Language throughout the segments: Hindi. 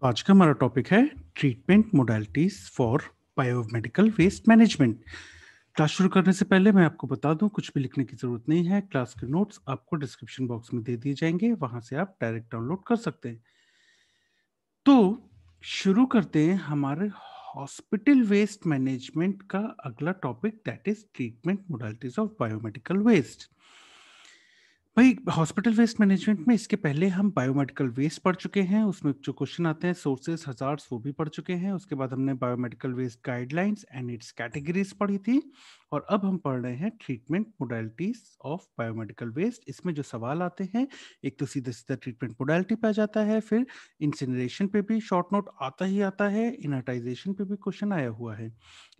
तो आज का हमारा टॉपिक है treatment modalities for biomedical waste management class शुरू करने से पहले मैं आपको बता दूं कुछ भी लिखने की ज़रूरत नहीं है क्लास के नोट्स आपको डिस्क्रिप्शन बॉक्स में दे दिए जाएंगे वहां से आप डायरेक्ट डाउनलोड कर सकते हैं तो शुरू करते हैं हमारे हॉस्पिटल वेस्ट मैनेजमेंट का अगला topic that is treatment modalities of biomedical waste भाई हॉस्पिटल वेस्ट मैनेजमेंट में इसके पहले हम बायोमेडिकल वेस्ट पढ़ चुके हैं उसमें जो क्वेश्चन आते हैं सोर्सेस हज़ार वो भी पढ़ चुके हैं उसके बाद हमने biomedical waste guidelines and its categories पढ़ी थी और अब हम पढ़ रहे हैं treatment modalities of biomedical waste इसमें जो सवाल आते हैं एक तो सीधा सीधा ट्रीटमेंट मोडालिटी पे आ जाता है फिर इंसिनरेशन पे भी शॉर्ट नोट आता ही आता है इनर्टाइजेशन पे भी क्वेश्चन आया हुआ है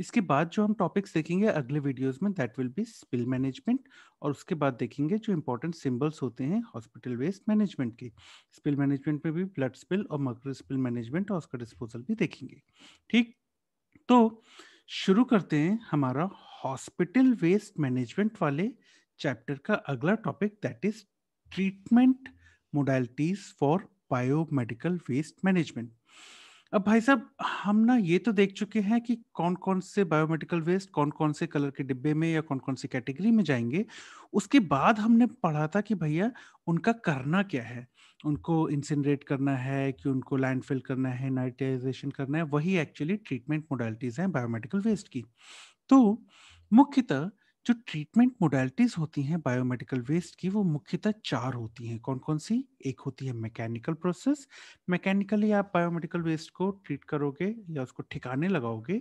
इसके बाद जो हम टॉपिक्स देखेंगे अगले वीडियोज में that will be spill management और उसके बाद देखेंगे जो इंपॉर्टेंट सिम्बल्स होते हैं हॉस्पिटल वेस्ट मैनेजमेंट के स्पिल मैनेजमेंट में भी ब्लड स्पिल और मकर स्पिल मैनेजमेंट और उसका डिस्पोजल भी देखेंगे ठीक तो शुरू करते हैं हमारा हॉस्पिटल वेस्ट मैनेजमेंट वाले चैप्टर का अगला topic that is treatment modalities for biomedical waste management अब भाई साहब हम ना ये तो देख चुके हैं कि कौन कौन से बायोमेडिकल वेस्ट कौन कौन से कलर के डिब्बे में या कौन कौन सी कैटेगरी में जाएंगे उसके बाद हमने पढ़ा था कि भैया उनका करना क्या है उनको इंसिनरेट करना है कि उनको लैंडफिल करना है नाइटाइजेशन करना है वही एक्चुअली ट्रीटमेंट मोडालिटीज हैं बायोमेडिकल वेस्ट की तो मुख्यतः जो ट्रीटमेंट मोडेलिटीज होती हैं बायोमेडिकल वेस्ट की वो मुख्यतः चार होती हैं कौन कौन सी एक होती है मैकेनिकल प्रोसेस मैकेनिकली आप बायोमेडिकल वेस्ट को ट्रीट करोगे या उसको ठिकाने लगाओगे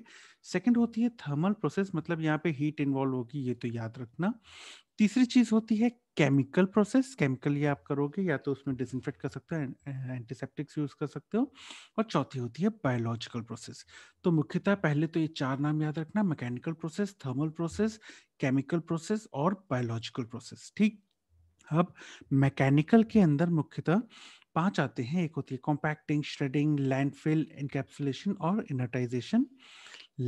सेकंड होती है थर्मल प्रोसेस मतलब यहाँ पे हीट इन्वॉल्व होगी ये तो याद रखना तीसरी चीज होती है केमिकल प्रोसेस ये आप करोगे या तो उसमें डिसइनफेक्ट कर सकते हो एंटीसेप्टिक्स यूज कर सकते हो और चौथी होती है बायोलॉजिकल प्रोसेस तो मुख्यतः पहले तो ये चार नाम याद रखना mechanical process thermal process chemical process और बायोलॉजिकल प्रोसेस ठीक अब मैकेनिकल के अंदर मुख्यतः पांच आते हैं एक होती है कॉम्पैक्टिंग श्रेडिंग लैंडफिल इनकेप्सुलेशन और इनर्टाइजेशन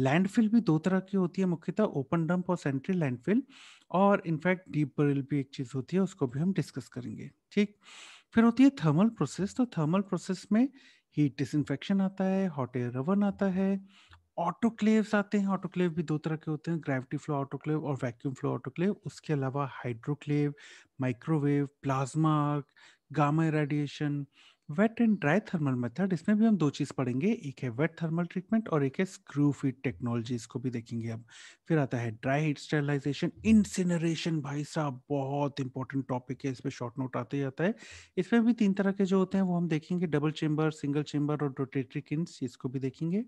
लैंडफिल भी दो तरह की होती है मुख्यतः ओपन डंप और सेंट्रल लैंडफिल और इनफैक्ट डीप बरिल भी एक चीज़ होती है उसको भी हम डिस्कस करेंगे ठीक फिर होती है थर्मल प्रोसेस तो थर्मल प्रोसेस में हीट डिसइंफेक्शन आता है हॉट एयर रवन आता है ऑटोक्लेव्स आते हैं ऑटोक्लेव भी दो तरह के होते हैं ग्रेविटी फ्लो ऑटोक्लेव और वैक्यूम फ्लो ऑटोक्लेव उसके अलावा hydroclave microwave plasma gamma radiation wet and dry thermal method इसमें भी हम दो चीज़ पढ़ेंगे एक है वेट थर्मल ट्रीटमेंट और एक है स्क्रू फीड टेक्नोलॉजी इसको भी देखेंगे अब फिर आता है ड्राई हीट स्टेलाइजेशन इंसिनरेशन भाई साहब बहुत इंपॉर्टेंट टॉपिक है इसमें शॉर्ट नोट आते जाता है इसमें भी तीन तरह के जो होते हैं वो हम देखेंगे डबल चेंबर सिंगल चेम्बर और रोटेटरी किन्स इसको भी देखेंगे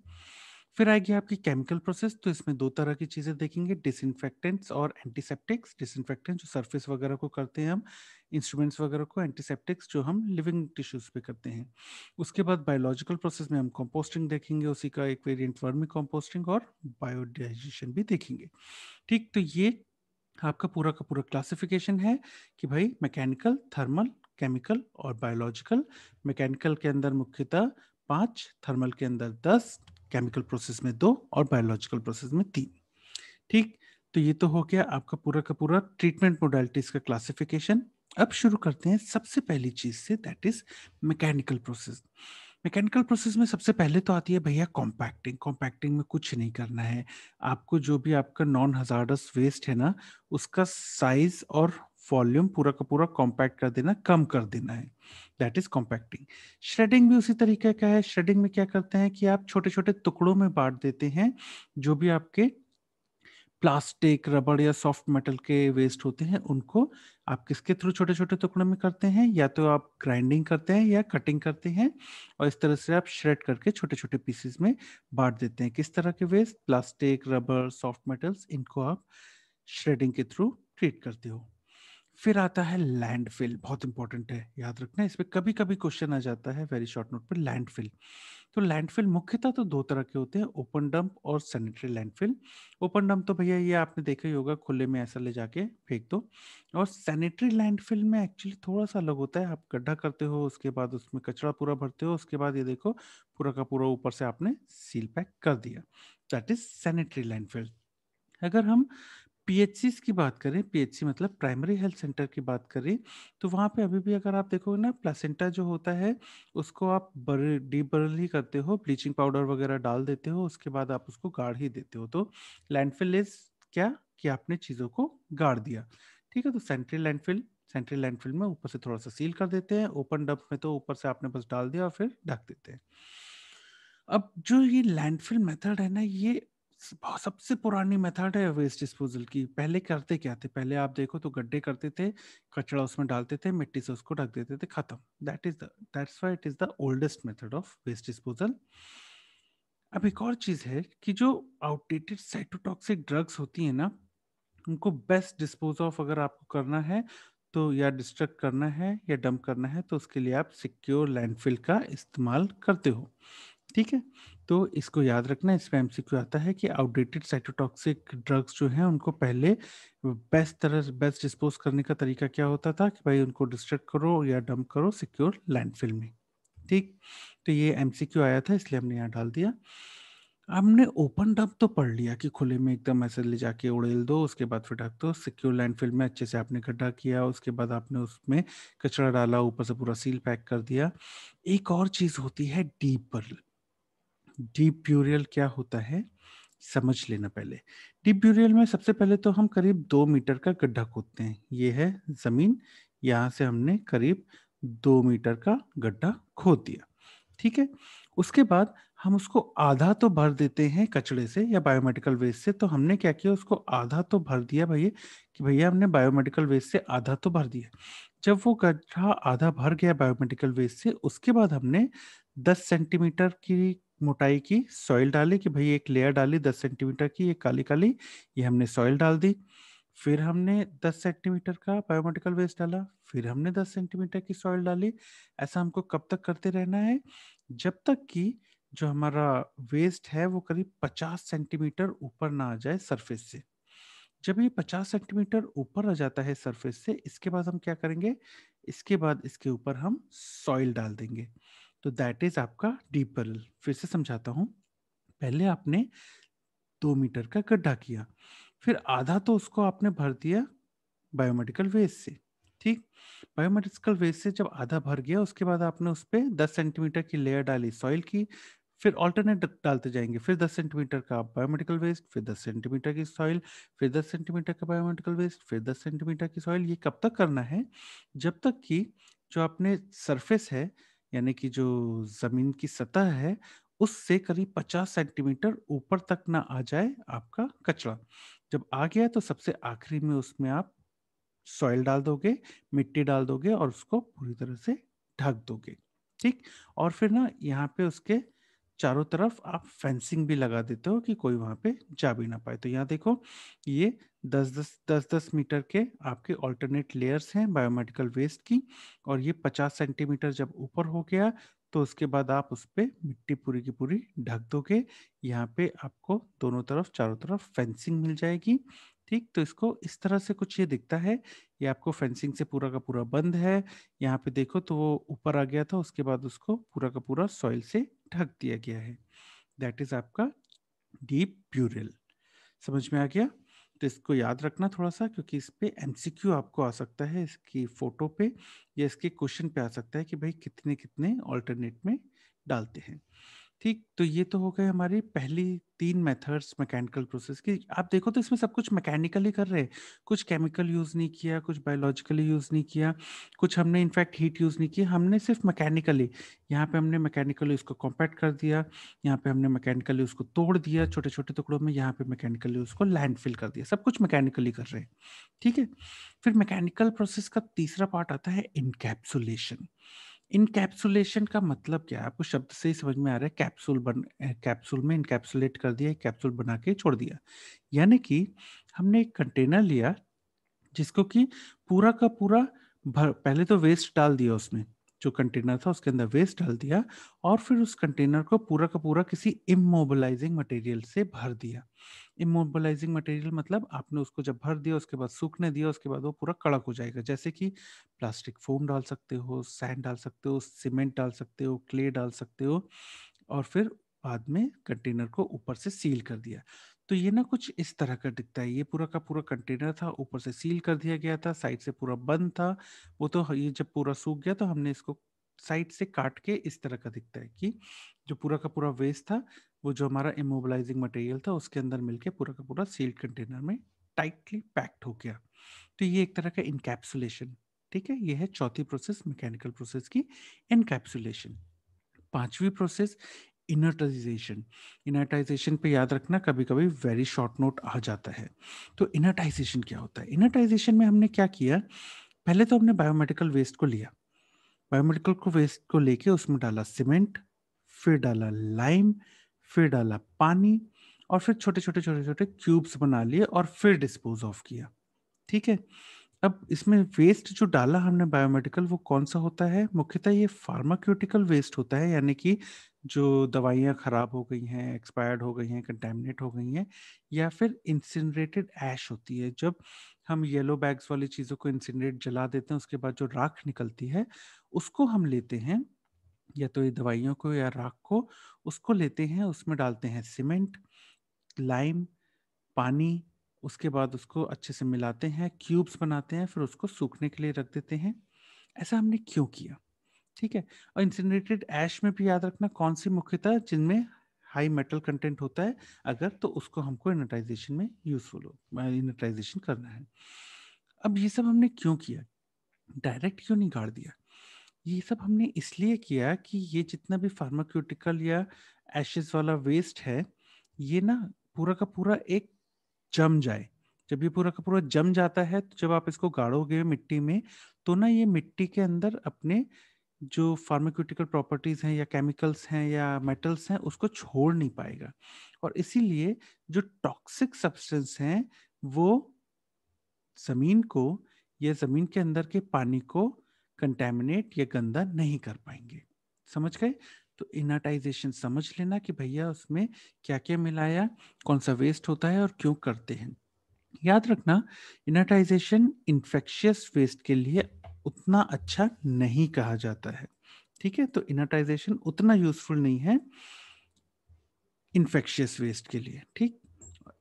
फिर आएगी आपकी केमिकल प्रोसेस तो इसमें दो तरह की चीज़ें देखेंगे डिसइनफेक्टेंट्स और एंटीसेप्टिक्स डिसइनफेक्टेंट्स जो सरफेस वगैरह को करते हैं हम इंस्ट्रूमेंट्स वगैरह को एंटीसेप्टिक्स जो हम लिविंग टिश्यूज़ पे करते हैं उसके बाद बायोलॉजिकल प्रोसेस में हम कंपोस्टिंग देखेंगे उसी का एक वेरिएंट वर्मी कंपोस्टिंग और बायोडाइजेशन भी देखेंगे ठीक तो ये आपका पूरा का पूरा क्लासिफिकेशन है कि भाई मैकेनिकल थर्मल केमिकल और बायोलॉजिकल मैकेनिकल के अंदर मुख्यतः पाँच थर्मल के अंदर दस केमिकल प्रोसेस में दो और बायोलॉजिकल प्रोसेस में तीन ठीक तो ये तो हो गया आपका पूरा का पूरा ट्रीटमेंट मोडालिटीज का क्लासिफिकेशन अब शुरू करते हैं सबसे पहली चीज से that is mechanical process mechanical process में सबसे पहले तो आती है भैया कॉम्पैक्टिंग कॉम्पैक्टिंग में कुछ नहीं करना है आपको जो भी आपका नॉन हजार्डस वेस्ट है ना उसका साइज और वॉल्यूम पूरा का पूरा कॉम्पैक्ट कर देना कम कर देना है दैट इज कॉम्पैक्टिंग श्रेडिंग भी उसी तरीके का है श्रेडिंग में क्या करते हैं कि आप छोटे छोटे टुकड़ों में बांट देते हैं जो भी आपके प्लास्टिक रबड़ या सॉफ्ट मेटल के वेस्ट होते हैं उनको आप किसके थ्रू छोटे छोटे टुकड़ों में करते हैं या तो आप ग्राइंडिंग करते हैं या कटिंग करते हैं और इस तरह से आप श्रेड करके छोटे छोटे पीसेस में बांट देते हैं किस तरह के waste plastic rubber soft metals इनको आप श्रेडिंग के थ्रू ट्रीट करते हो फिर आता है लैंडफिल बहुत इंपॉर्टेंट है याद रखना इस पर कभी कभी क्वेश्चन आ जाता है वेरी शॉर्ट नोट पर लैंडफिल तो लैंडफिल मुख्यतः तो दो तरह के होते हैं ओपन डंप और सैनिटरी लैंडफिल ओपन डंप तो भैया ये आपने देखा ही होगा खुले में ऐसा ले जाके फेंक दो और सैनिटरी लैंडफिल में एक्चुअली थोड़ा सा अलग होता है आप गड्ढा करते हो उसके बाद उसमें कचरा पूरा भरते हो उसके बाद ये देखो पूरा का पूरा ऊपर से आपने सील पैक कर दिया दैट इज सैनिटरी लैंडफिल अगर हम पीएचसी की बात करें पीएचसी मतलब प्राइमरी हेल्थ सेंटर की बात करें तो वहाँ पे अभी भी अगर आप देखोगे ना प्लासेंटा जो होता है उसको आप बर बर्न ही करते हो ब्लीचिंग पाउडर वगैरह डाल देते हो उसके बाद आप उसको गाड़ ही देते हो तो लैंडफिल इज क्या कि आपने चीज़ों को गाड़ दिया ठीक है तो सेंट्रल लैंडफिल सेंट्रल लैंडफिल में ऊपर से थोड़ा सा सील कर देते हैं ओपन डब में तो ऊपर से आपने बस डाल दिया और फिर ढक देते हैं अब जो ये लैंडफिल मेथड है ना ये सबसे पुरानी मेथड है वेस्ट डिस्पोजल की पहले करते क्या थे पहले आप देखो तो गड्ढे करते थे कचरा उसमें डालते थे मिट्टी से उसको ढक देते थे खत्म that is that's why it is the oldest method of waste disposal अब एक और चीज है कि जो आउटडेटेड साइटोटॉक्सिक ड्रग्स होती है ना उनको बेस्ट डिस्पोज ऑफ अगर आपको करना है तो या डिस्ट्रक्ट करना है या डंप करना है तो उसके लिए आप सिक्योर लैंडफिल का इस्तेमाल करते हो ठीक है तो इसको याद रखना इसमें एमसीक्यू आता है कि आउटडेटेड साइटोटॉक्सिक ड्रग्स जो हैं उनको पहले बेस्ट तरह बेस्ट डिस्पोज करने का तरीका क्या होता था कि भाई उनको डिस्ट्रक्ट करो या डंप करो सिक्योर लैंडफिल में ठीक तो ये एमसीक्यू आया था इसलिए हमने यहाँ डाल दिया हमने ओपन डंप तो पढ़ लिया कि खुले में एकदम ऐसे ले जाके उड़ेल दो उसके बाद फिर ढक दो सिक्योर लैंडफिल में अच्छे से आपने गड्ढा किया उसके बाद आपने उसमें कचरा डाला ऊपर से पूरा सील पैक कर दिया एक और चीज़ होती है डीप बर्ल डीप ब्यूरियल क्या होता है समझ लेना पहले डीप ब्यूरियल में सबसे पहले तो हम करीब दो मीटर का गड्ढा खोदते हैं ये है ज़मीन यहाँ से हमने करीब दो मीटर का गड्ढा खोद दिया ठीक है उसके बाद हम उसको आधा तो भर देते हैं कचड़े से या बायोमेडिकल वेस्ट से तो हमने क्या किया उसको आधा तो भर दिया भैया कि भैया हमने बायोमेडिकल वेस्ट से आधा तो भर दिया जब वो गड्ढा आधा भर गया बायोमेडिकल वेस्ट से उसके बाद हमने 10 सेंटीमीटर की मोटाई की सॉइल डाली कि भाई एक लेयर डाली दस सेंटीमीटर की ये काली काली ये हमने सॉइल डाल दी फिर हमने दस सेंटीमीटर का बायोमेडिकल वेस्ट डाला फिर हमने दस सेंटीमीटर की सॉइल डाली ऐसा हमको कब तक करते रहना है जब तक कि जो हमारा वेस्ट है वो करीब पचास सेंटीमीटर ऊपर ना आ जाए सरफेस से जब ये पचास सेंटीमीटर ऊपर आ जाता है सरफेस से इसके बाद हम क्या करेंगे इसके बाद इसके ऊपर हम सॉइल डाल देंगे तो दैट इज आपका डीप बरल फिर से समझाता हूँ पहले आपने दो मीटर का गड्ढा किया फिर आधा तो उसको आपने भर दिया बायोमेडिकल वेस्ट से ठीक बायोमेडिकल वेस्ट से जब आधा भर गया उसके बाद आपने उस पर दस सेंटीमीटर की लेयर डाली सॉइल की फिर ऑल्टरनेट डालते जाएंगे फिर दस सेंटीमीटर का बायोमेडिकल वेस्ट फिर दस सेंटीमीटर की सॉइल फिर दस सेंटीमीटर का बायोमेडिकल वेस्ट फिर दस सेंटीमीटर की सॉइल ये कब तक करना है जब तक कि जो आपने सरफेस है यानी कि जो जमीन की सतह है उससे करीब 50 सेंटीमीटर ऊपर तक ना आ जाए आपका कचरा जब आ गया तो सबसे आखिरी में उसमें आप सॉइल डाल दोगे मिट्टी डाल दोगे और उसको पूरी तरह से ढक दोगे ठीक और फिर ना यहाँ पे उसके चारों तरफ आप फेंसिंग भी लगा देते हो कि कोई वहां पे जा भी ना पाए तो यहाँ देखो ये दस दस दस दस मीटर के आपके ऑल्टरनेट लेयर्स हैं बायोमेडिकल वेस्ट की और ये पचास सेंटीमीटर जब ऊपर हो गया तो उसके बाद आप उस पर मिट्टी पूरी की पूरी ढक दोगे यहाँ पे आपको दोनों तरफ चारों तरफ फेंसिंग मिल जाएगी ठीक तो इसको इस तरह से कुछ ये दिखता है ये आपको फेंसिंग से पूरा का पूरा बंद है यहाँ पे देखो तो वो ऊपर आ गया था उसके बाद उसको पूरा का पूरा सॉइल से ढक दिया गया है दैट इज आपका डीप ब्यूरल समझ में आ गया तो इसको याद रखना थोड़ा सा क्योंकि इस पे एमसीक्यू आपको आ सकता है इसकी फोटो पे या इसके क्वेश्चन पे आ सकता है कि भाई कितने कितने ऑल्टरनेट में डालते हैं ठीक तो ये तो हो गए हमारी पहली तीन मेथड्स मैकेनिकल प्रोसेस की आप देखो तो इसमें सब कुछ मैकेनिकल ही कर रहे हैं कुछ केमिकल यूज़ नहीं किया कुछ बायोलॉजिकली यूज़ नहीं किया कुछ हमने इनफैक्ट हीट यूज़ नहीं किया हमने सिर्फ मैकेनिकली यहाँ पे हमने मैकेनिकली उसको कॉम्पैक्ट कर दिया यहाँ पे हमने मैकेनिकली उसको तोड़ दिया छोटे छोटे टुकड़ों में यहाँ पे मैकेनिकली उसको लैंडफिल कर दिया सब कुछ मैकेनिकली कर रहे हैं ठीक है फिर मैकेनिकल प्रोसेस का तीसरा पार्ट आता है इनकेप्सुलेशन इनकैप्सुलेशन का मतलब क्या है आपको शब्द से ही समझ में आ रहा है कैप्सूल बन कैप्सूल में इनकैप्सुलेट कर दिया कैप्सूल बना के छोड़ दिया यानी कि हमने एक कंटेनर लिया जिसको कि पूरा का पूरा भर पहले तो वेस्ट डाल दिया उसमें जो कंटेनर था उसके अंदर वेस्ट डाल दिया और फिर उस कंटेनर को पूरा का पूरा किसी इमोबिलाइजिंग मटेरियल से भर दिया इमोबलाइजिंग मटेरियल मतलब आपने उसको जब भर दिया उसके बाद सूखने दिया उसके बाद वो पूरा कड़क हो जाएगा जैसे कि प्लास्टिक फोम डाल सकते हो सैंड डाल सकते हो सीमेंट डाल सकते हो क्ले डाल सकते हो और फिर बाद में कंटेनर को ऊपर से सील कर दिया तो ये ना कुछ इस तरह का दिखता है ये पूरा का पूरा कंटेनर था ऊपर से सील कर दिया गया था साइड से पूरा बंद था वो तो ये जब पूरा सूख गया तो हमने इसको साइड से काट के इस तरह का दिखता है कि जो पूरा का पूरा वेस्ट था वो जो हमारा इमोबलाइजिंग मटेरियल था उसके अंदर मिलके पूरा का पूरा सील्ड कंटेनर में टाइटली पैक्ड हो गया तो ये एक तरह का इनकैप्सुलेशन ठीक है ये है चौथी प्रोसेस मैकेनिकल प्रोसेस की इनकैप्सुलेशन पांचवी प्रोसेस इनर्टाइजेशन इनर्टाइजेशन पे याद रखना कभी कभी वेरी शॉर्ट नोट आ जाता है तो इनर्टाइजेशन क्या होता है इनर्टाइजेशन में हमने क्या किया पहले तो हमने बायोमेडिकल वेस्ट को लिया बायोमेडिकल को वेस्ट को लेके उसमें डाला सीमेंट फिर डाला लाइम फिर डाला पानी और फिर छोटे छोटे छोटे छोटे क्यूब्स बना लिए और फिर डिस्पोज ऑफ किया ठीक है अब इसमें वेस्ट जो डाला हमने बायोमेडिकल वो कौन सा होता है मुख्यतः ये फार्माक्यूटिकल वेस्ट होता है यानी कि जो दवाइयाँ ख़राब हो गई हैं एक्सपायर्ड हो गई हैं कंटेमिनेट हो गई हैं या फिर इंसिनरेटेड ऐश होती है जब हम येलो बैग्स वाली चीज़ों को इंसिनरेट जला देते हैं उसके बाद जो राख निकलती है उसको हम लेते हैं या तो ये दवाइयों को या राख को उसको लेते हैं उसमें डालते हैं सीमेंट लाइम पानी उसके बाद उसको अच्छे से मिलाते हैं क्यूब्स बनाते हैं फिर उसको सूखने के लिए रख देते हैं ऐसा हमने क्यों किया ठीक है और इंसिनरेटेड ऐश में भी याद रखना कौन सी मुख्यतः जिनमें हाई मेटल कंटेंट होता है अगर तो उसको हमको इनटाइजेशन में यूजफुल हो इनटाइजेशन करना है अब ये सब हमने क्यों किया डायरेक्ट क्यों नहीं गाड़ दिया ये सब हमने इसलिए किया कि ये जितना भी फार्माक्यूटिकल या एशेज वाला वेस्ट है ये ना पूरा का पूरा एक जम जाए जब ये पूरा का पूरा जम जाता है तो जब आप इसको गाड़ोगे मिट्टी में तो ना ये मिट्टी के अंदर अपने जो फार्माक्यूटिकल प्रॉपर्टीज़ हैं या केमिकल्स हैं या मेटल्स हैं उसको छोड़ नहीं पाएगा और इसीलिए जो टॉक्सिक सब्सटेंस हैं वो ज़मीन को या ज़मीन के अंदर के पानी को कंटेमिनेट या गंदा नहीं कर पाएंगे समझ गए तो इनाटाइजेशन समझ लेना कि भैया उसमें क्या क्या मिलाया कौन सा वेस्ट होता है और क्यों करते हैं याद रखना इनाटाइजेशन इन्फेक्शियस वेस्ट के लिए उतना अच्छा नहीं कहा जाता है ठीक है तो इनाटाइजेशन उतना यूजफुल नहीं है इन्फेक्शियस वेस्ट के लिए ठीक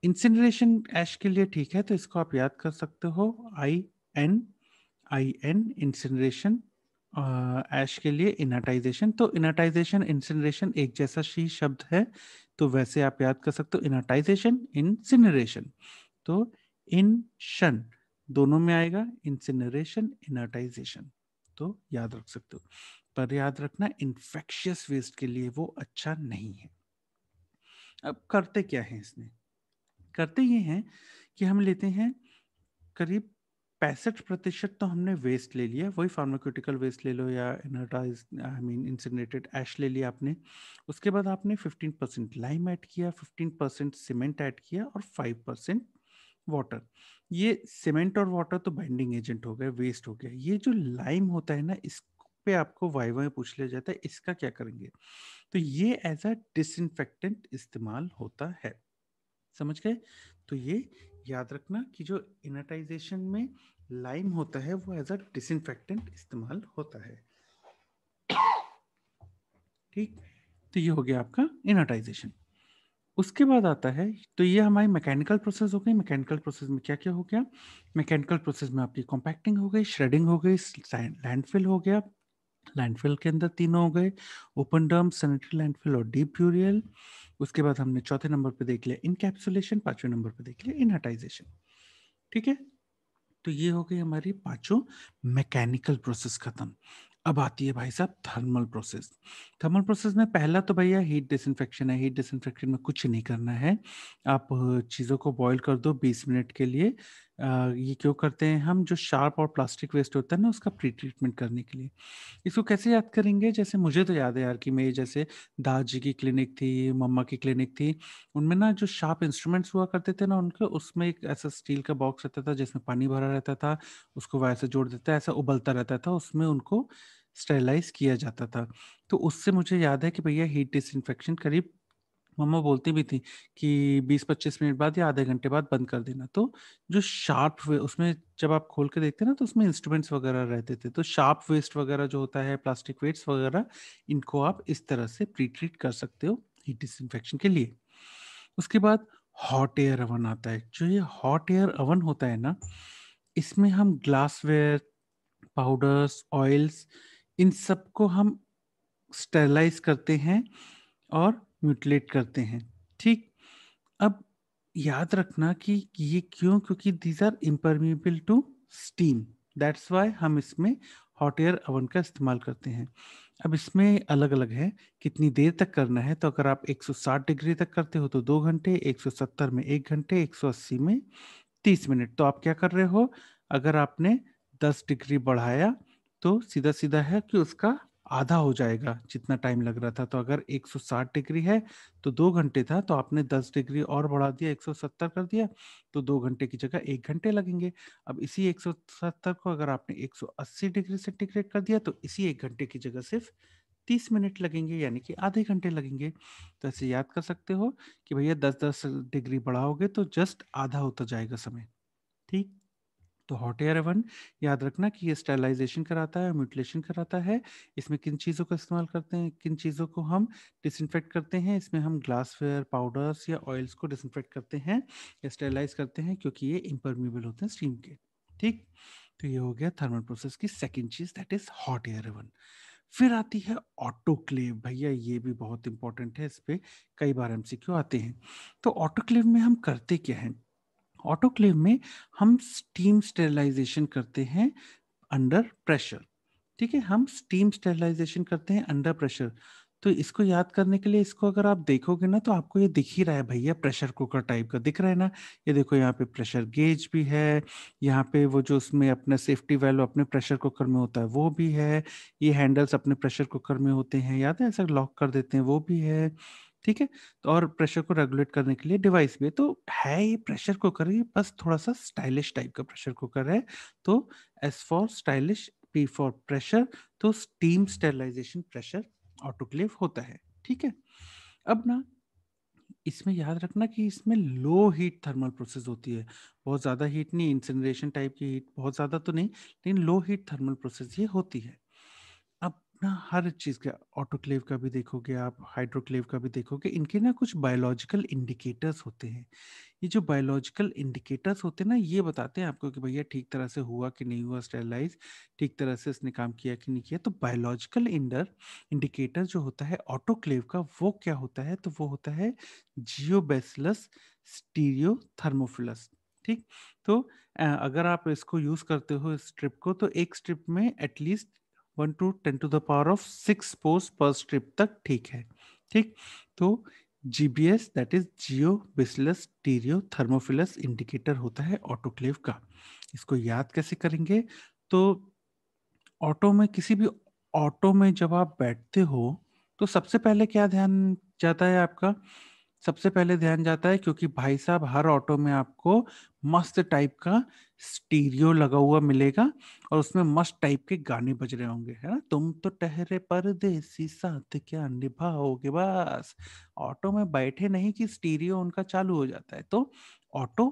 इंसिनरेशन एश के लिए ठीक है तो इसको आप याद कर सकते हो I N I N incineration ash के लिए इनाटाइजेशन तो इनाटाइजेशन इंसिनरेशन एक जैसा ही शब्द है तो वैसे आप याद कर सकते हो इनाटाइजेशन इंसिनरेशन तो इन शन दोनों में आएगा इंसिनरेशन इनाटाइजेशन तो याद रख सकते हो पर याद रखना इन्फेक्शियस वेस्ट के लिए वो अच्छा नहीं है अब करते क्या है इसमें करते ये हैं कि हम लेते हैं करीब पैंसठ प्रतिशत तो हमने वेस्ट ले लिया वही फार्माक्यूटिकल वेस्ट ले लो या इनर्टाइज आई मीन इंसिग्नेटेड एश ले लिया आपने उसके बाद आपने फिफ्टीन परसेंट लाइम ऐड किया फिफ्टीन परसेंट सीमेंट ऐड किया और फाइव परसेंट वाटर ये सीमेंट और वाटर तो बाइंडिंग एजेंट हो गया वेस्ट हो गया ये जो लाइम होता है ना इस पे आपको वाई वाई पूछ लिया जाता है इसका क्या करेंगे तो ये एज अ डिसइनफेक्टेंट इस्तेमाल होता है समझ गए तो ये याद रखना कि जो इनाटाइजेशन में लाइम होता है वो एज अ डिसइनफेक्टेंट इस्तेमाल होता है ठीक तो ये हो गया आपका इनाटाइजेशन उसके बाद आता है तो ये हमारी मैकेनिकल प्रोसेस हो गई मैकेनिकल प्रोसेस में क्या क्या हो गया मैकेनिकल प्रोसेस में आपकी कॉम्पैक्टिंग हो गई श्रेडिंग हो गई लैंडफिल हो गया लैंडफिल के अंदर तीनों हो गए ओपन डर्म सैनिटरी लैंडफिल और डीप यूरियल उसके बाद हमने चौथे नंबर पे देख लिया इनकैप्सुलेशन पांचवें नंबर पे देख लिया इनहटाइजेशन ठीक है तो ये हो गई हमारी पांचों मैकेनिकल प्रोसेस खत्म अब आती है भाई साहब थर्मल प्रोसेस थर्मल प्रोसेस में पहला तो भैया हीट डिसइंफेक्शन है हीट डिसइंफेक्शन में कुछ नहीं करना है आप चीज़ों को बॉईल कर दो 20 मिनट के लिए ये क्यों करते हैं हम जो शार्प और प्लास्टिक वेस्ट होता है ना उसका प्री ट्रीटमेंट करने के लिए इसको कैसे याद करेंगे जैसे मुझे तो याद है यार कि मेरी जैसे दादाजी की क्लिनिक थी मम्मा की क्लिनिक थी उनमें ना जो शार्प इंस्ट्रूमेंट्स हुआ करते थे ना उनके उसमें एक ऐसा स्टील का बॉक्स रहता था जिसमें पानी भरा रहता था उसको वायर से जोड़ देता ऐसा उबलता रहता था उसमें उनको स्टेलाइज किया जाता था तो उससे मुझे याद है कि भैया हीट डिसइनफेक्शन करीब मम्मा बोलती भी थी कि 20-25 मिनट बाद या आधे घंटे बाद बंद कर देना तो जो शार्प वे उसमें जब आप खोल के देखते ना तो उसमें इंस्ट्रूमेंट्स वगैरह रहते थे तो शार्प वेस्ट वगैरह जो होता है प्लास्टिक वेस्ट वगैरह इनको आप इस तरह से प्री ट्रीट कर सकते हो हीट इन्फेक्शन के लिए उसके बाद हॉट एयर अवन आता है जो ये हॉट एयर अवन होता है ना इसमें हम ग्लासवेयर पाउडर्स ऑयल्स इन सबको हम स्टेरलाइज करते हैं और म्यूटिलेट करते हैं ठीक अब याद रखना कि ये क्यों क्योंकि these are impermeable to steam that's why हम इसमें हॉट एयर अवन का इस्तेमाल करते हैं अब इसमें अलग अलग है कितनी देर तक करना है तो अगर आप 160 डिग्री तक करते हो तो दो घंटे 170 में एक घंटे 180 में 30 मिनट तो आप क्या कर रहे हो अगर आपने 10 डिग्री बढ़ाया तो सीधा सीधा है कि उसका आधा हो जाएगा जितना टाइम लग रहा था तो अगर 160 डिग्री है तो दो घंटे था तो आपने 10 डिग्री और बढ़ा दिया 170 कर दिया तो दो घंटे की जगह एक घंटे लगेंगे अब इसी 170 को अगर आपने 180 डिग्री सेंटीग्रेड कर दिया तो इसी एक घंटे की जगह सिर्फ तीस मिनट लगेंगे यानी कि आधे घंटे लगेंगे तो ऐसे याद कर सकते हो कि भैया दस दस डिग्री बढ़ाओगे तो जस्ट आधा होता जाएगा समय ठीक तो हॉट एयर ओवन याद रखना कि ये स्टेलाइजेशन कराता है म्यूटिलेशन कराता है इसमें किन चीज़ों का इस्तेमाल करते हैं किन चीज़ों को हम डिसइनफेक्ट करते हैं इसमें हम ग्लासवेयर पाउडर्स या ऑयल्स को डिसइनफेक्ट करते हैं या स्टेलाइज करते हैं क्योंकि ये इम्परमेबल होते हैं स्टीम के ठीक तो ये हो गया थर्मल प्रोसेस की सेकेंड चीज़ that is hot air oven फिर आती है ऑटोक्लेव भैया ये भी बहुत इंपॉर्टेंट है इस पर कई बार एम आते हैं तो ऑटोक्लेव में हम करते क्या हैं ऑटोक्लेव में हम स्टीम स्टेरिलाइजेशन करते हैं अंडर प्रेशर ठीक है हम स्टीम स्टेरिलाइजेशन करते हैं अंडर प्रेशर तो इसको याद करने के लिए इसको अगर आप देखोगे ना तो आपको ये दिख ही रहा है भैया प्रेशर कुकर टाइप का दिख रहा है ना ये देखो यहाँ पे प्रेशर गेज भी है यहाँ पे वो जो उसमें अपना सेफ्टी वैल्व अपने प्रेशर कुकर में होता है वो भी है ये हैंडल्स अपने प्रेशर कुकर में होते हैं याद है ऐसा लॉक कर देते हैं वो भी है ठीक है तो और प्रेशर को रेगुलेट करने के लिए डिवाइस भी है तो है ये प्रेशर कुकर ये बस थोड़ा सा स्टाइलिश टाइप का प्रेशर कुकर है तो S for stylish P for pressure तो स्टीम स्टेरलाइजेशन प्रेशर ऑटोक्लेव होता है ठीक है अब ना इसमें याद रखना कि इसमें लो हीट थर्मल प्रोसेस होती है बहुत ज़्यादा हीट नहीं इंसिनरेशन टाइप की हीट बहुत ज़्यादा तो नहीं लेकिन लो हीट थर्मल प्रोसेस ये होती है ना हर चीज़ के ऑटोक्लेव का भी देखोगे आप हाइड्रोक्लेव का भी देखोगे इनके ना कुछ बायोलॉजिकल इंडिकेटर्स होते हैं ये जो बायोलॉजिकल इंडिकेटर्स होते हैं ना ये बताते हैं आपको कि भैया ठीक तरह से हुआ कि नहीं हुआ स्टेरलाइज ठीक तरह से इसने काम किया कि नहीं किया तो बायोलॉजिकल इंडर इंडिकेटर जो होता है ऑटोक्लेव का वो क्या होता है तो वो होता है स्टीरियो थर्मोफिलस ठीक तो अगर आप इसको यूज़ करते हो इस स्ट्रिप को तो एक स्ट्रिप में at least one two ten to the power of six spores per strip तक ठीक है ठीक तो G B S that is Geobacillus stearothermophilus indicator होता है ऑटोक्लेव का इसको याद कैसे करेंगे तो ऑटो में किसी भी ऑटो में जब आप बैठते हो तो सबसे पहले क्या ध्यान जाता है आपका सबसे पहले ध्यान जाता है क्योंकि भाई साहब हर ऑटो में आपको मस्त टाइप का स्टीरियो लगा हुआ मिलेगा और उसमें मस्त टाइप के गाने बज रहे होंगे है ना तुम तो ठहरे देसी साथ क्या निभाओगे बस ऑटो में बैठे नहीं कि स्टीरियो उनका चालू हो जाता है तो ऑटो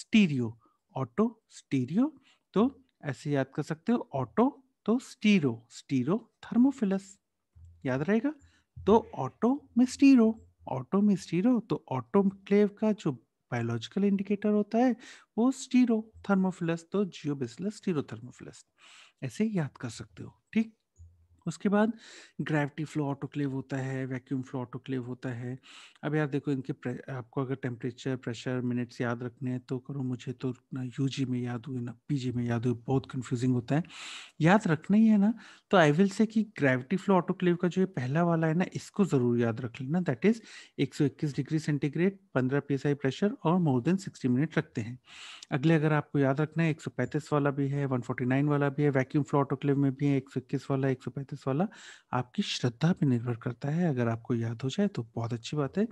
स्टीरियो ऑटो स्टीरियो तो ऐसे याद कर सकते हो ऑटो तो स्टीरो स्टीरो थर्मोफिलस याद रहेगा तो ऑटो में स्टीरो ऑटोम इज स्टीरो तो ऑटोक्लेव का जो बायोलॉजिकल इंडिकेटर होता है वो स्टीरो थर्मोफिलस तो जियोबिसलस स्टीरो थर्मोफिलस ऐसे याद कर सकते हो ठीक उसके बाद ग्रेविटी फ्लो ऑटोक्लेव होता है वैक्यूम फ्लो ऑटोक्लेव होता है अब यार देखो इनके आपको अगर टेम्परेचर प्रेशर मिनट्स याद रखने हैं तो करो मुझे तो ना यू में याद हुए ना पी में याद हुए बहुत कन्फ्यूजिंग होता है याद रखना ही है ना तो आई विल से कि ग्रेविटी फ्लो ऑटोक्लेव का जो ये पहला वाला है ना इसको ज़रूर याद रख लेना दैट इज़ एक डिग्री सेंटीग्रेड पंद्रह पी प्रेशर और मोर देन सिक्सटी मिनट रखते हैं अगले अगर आपको याद रखना है एक वाला भी है वन वाला भी है वैक्यूम फ्लो ऑटोक्लेव में भी है एक वाला एक पैंतीस वाला आपकी श्रद्धा पे निर्भर करता है अगर आपको याद हो जाए तो बहुत अच्छी बात है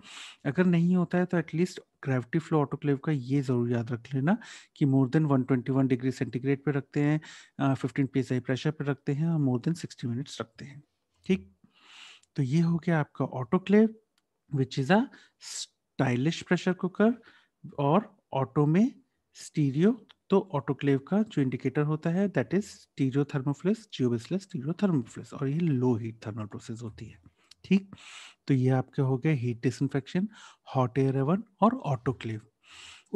अगर नहीं होता है तो एटलीस्ट ग्रेविटी फ्लो ऑटोक्लेव का ये ज़रूर याद रख लेना कि मोर देन 121 डिग्री सेंटीग्रेड पे रखते हैं फिफ्टीन पी प्रेशर पे रखते हैं और मोर देन सिक्सटी मिनट्स रखते हैं ठीक तो ये हो गया आपका autoclave which is a stylish pressure cooker और ऑटो में स्टीरियो तो ऑटोक्लेव का जो इंडिकेटर होता है दैट इज टीजो थर्मोफ्लिस जियोबेसलेस टीजो थर्मोफ्लिस और ये लो हीट थर्मल प्रोसेस होती है ठीक तो ये आपके हो गए heat disinfection hot air oven और ऑटोक्लेव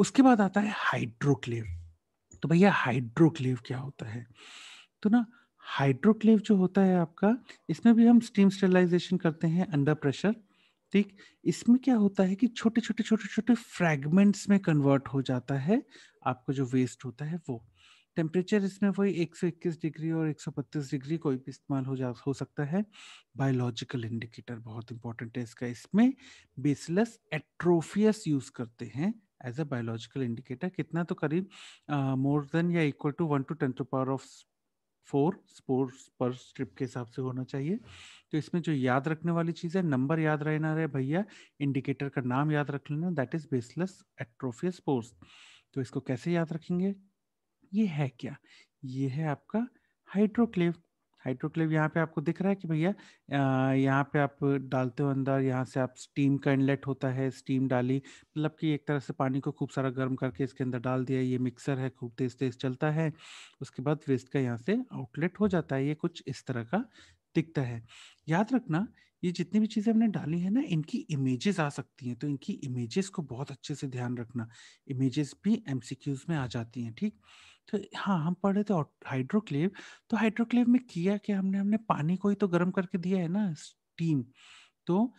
उसके बाद आता है हाइड्रोक्लेव तो भैया हाइड्रोक्लेव क्या होता है तो ना हाइड्रोक्लेव जो होता है आपका इसमें भी हम स्टीम स्टेलाइजेशन करते हैं अंडर प्रेशर ठीक इसमें क्या होता है कि छोटे छोटे छोटे छोटे फ्रैगमेंट्स में कन्वर्ट हो जाता है आपका जो वेस्ट होता है वो टेम्परेचर इसमें वही 121 डिग्री और 132 डिग्री कोई भी इस्तेमाल हो जा हो सकता है बायोलॉजिकल इंडिकेटर बहुत इंपॉर्टेंट है इसका इसमें बेसलेस एट्रोफियस यूज करते हैं एज अ बायोलॉजिकल इंडिकेटर कितना तो करीब मोर देन या equal to one two ten to power of four spores per strip के हिसाब से होना चाहिए तो इसमें जो याद रखने वाली चीज़ है नंबर याद रहना रहे भैया इंडिकेटर का नाम याद रख लेना that is Bacillus atrophaeus spores तो इसको कैसे याद रखेंगे ये है क्या ये है आपका हाइड्रोक्लेव हाइड्रोक्लेव यहाँ पे आपको दिख रहा है कि भैया यहाँ पे आप डालते हो अंदर यहाँ से आप स्टीम का इनलेट होता है स्टीम डाली मतलब कि एक तरह से पानी को खूब सारा गर्म करके इसके अंदर डाल दिया ये मिक्सर है खूब तेज तेज चलता है उसके बाद वेस्ट का यहाँ से आउटलेट हो जाता है ये कुछ इस तरह का दिखता है याद रखना ये जितनी भी चीज़ें हमने डाली है ना इनकी इमेजेस आ सकती हैं तो इनकी इमेजेस को बहुत अच्छे से ध्यान रखना इमेजेस भी एमसीक्यूज में आ जाती हैं ठीक तो हाँ हम पढ़ रहे थे हाइड्रोक्लेव तो हाइड्रोक्लेव में किया कि हमने हमने पानी को ही तो गर्म करके दिया है ना स्टीम तो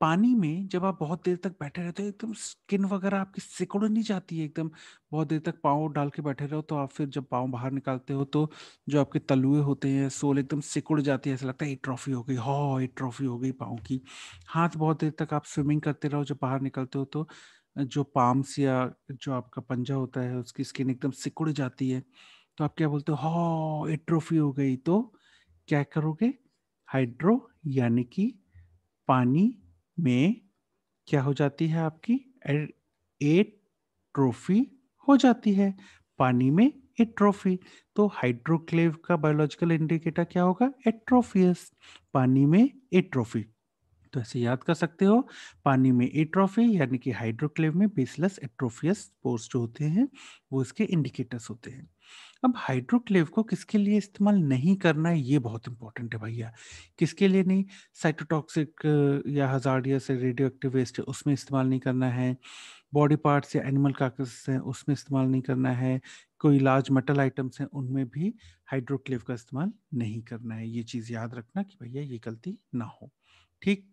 पानी में जब आप बहुत देर तक बैठे रहते हो एकदम स्किन वगैरह आपकी सिकुड़ नहीं जाती है एकदम बहुत देर तक पाँव डाल के बैठे रहो तो आप फिर जब पाँव बाहर निकालते हो तो जो आपके तलुए होते हैं सोल एकदम सिकुड़ जाती है ऐसा लगता है ट्रॉफी हो गई हो ट्रॉफी हो गई पाँव की हाथ बहुत देर तक आप स्विमिंग करते रहो जब बाहर निकलते हो तो जो पाम्स या जो आपका पंजा होता है उसकी स्किन एकदम सिकुड़ जाती है तो आप क्या बोलते हो एट्रोफी हो गई तो क्या करोगे हाइड्रो यानी कि पानी में क्या हो जाती है आपकी एट्रोफी हो जाती है पानी में एट्रोफी तो हाइड्रोक्लेव का बायोलॉजिकल इंडिकेटर क्या होगा एट्रोफियस पानी में एट्रोफी तो ऐसे याद कर सकते हो पानी में एट्रोफी यानी कि हाइड्रोक्लेव में बेसलेस एट्रोफियस पोर्स जो होते हैं वो इसके इंडिकेटर्स होते हैं अब हाइड्रोक्लेव को किसके लिए इस्तेमाल नहीं करना है ये बहुत इंपॉर्टेंट है भैया किसके लिए नहीं साइटोटॉक्सिक या से रेडियो एक्टिव वेस्ट उसमें इस्तेमाल नहीं करना है बॉडी पार्ट्स या एनिमल काकस हैं उसमें इस्तेमाल नहीं करना है कोई लार्ज मेटल आइटम्स हैं उनमें भी हाइड्रोक्लेव का इस्तेमाल नहीं करना है ये चीज़ याद रखना कि भैया ये गलती ना हो ठीक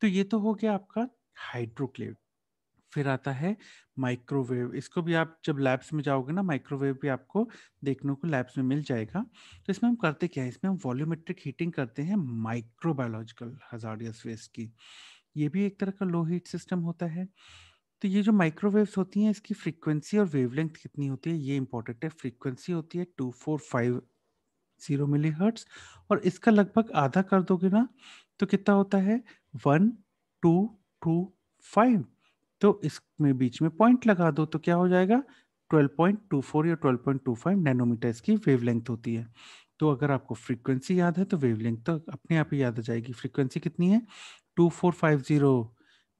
तो ये तो हो गया आपका हाइड्रोक्लेव फिर आता है माइक्रोवेव इसको भी आप जब लैब्स में जाओगे ना माइक्रोवेव भी आपको देखने को लैब्स में मिल जाएगा तो इसमें हम करते क्या है इसमें हम वॉल्यूमेट्रिक हीटिंग करते हैं माइक्रोबायोलॉजिकल हजारियस वेस्ट की ये भी एक तरह का लो हीट सिस्टम होता है तो ये जो माइक्रोवेव्स होती हैं इसकी फ्रीक्वेंसी और वेवलेंथ कितनी होती है ये इंपॉर्टेंट है फ्रीक्वेंसी होती है two four five zero milli hertz और इसका लगभग आधा कर दोगे ना तो कितना होता है वन टू टू फाइव तो इसमें बीच में पॉइंट लगा दो तो क्या हो जाएगा 12.24 या 12.25 नैनोमीटर इसकी वेवलेंथ होती है तो अगर आपको फ्रीक्वेंसी याद है तो वेवलेंथ तो अपने आप ही याद आ जाएगी फ्रीक्वेंसी कितनी है 2450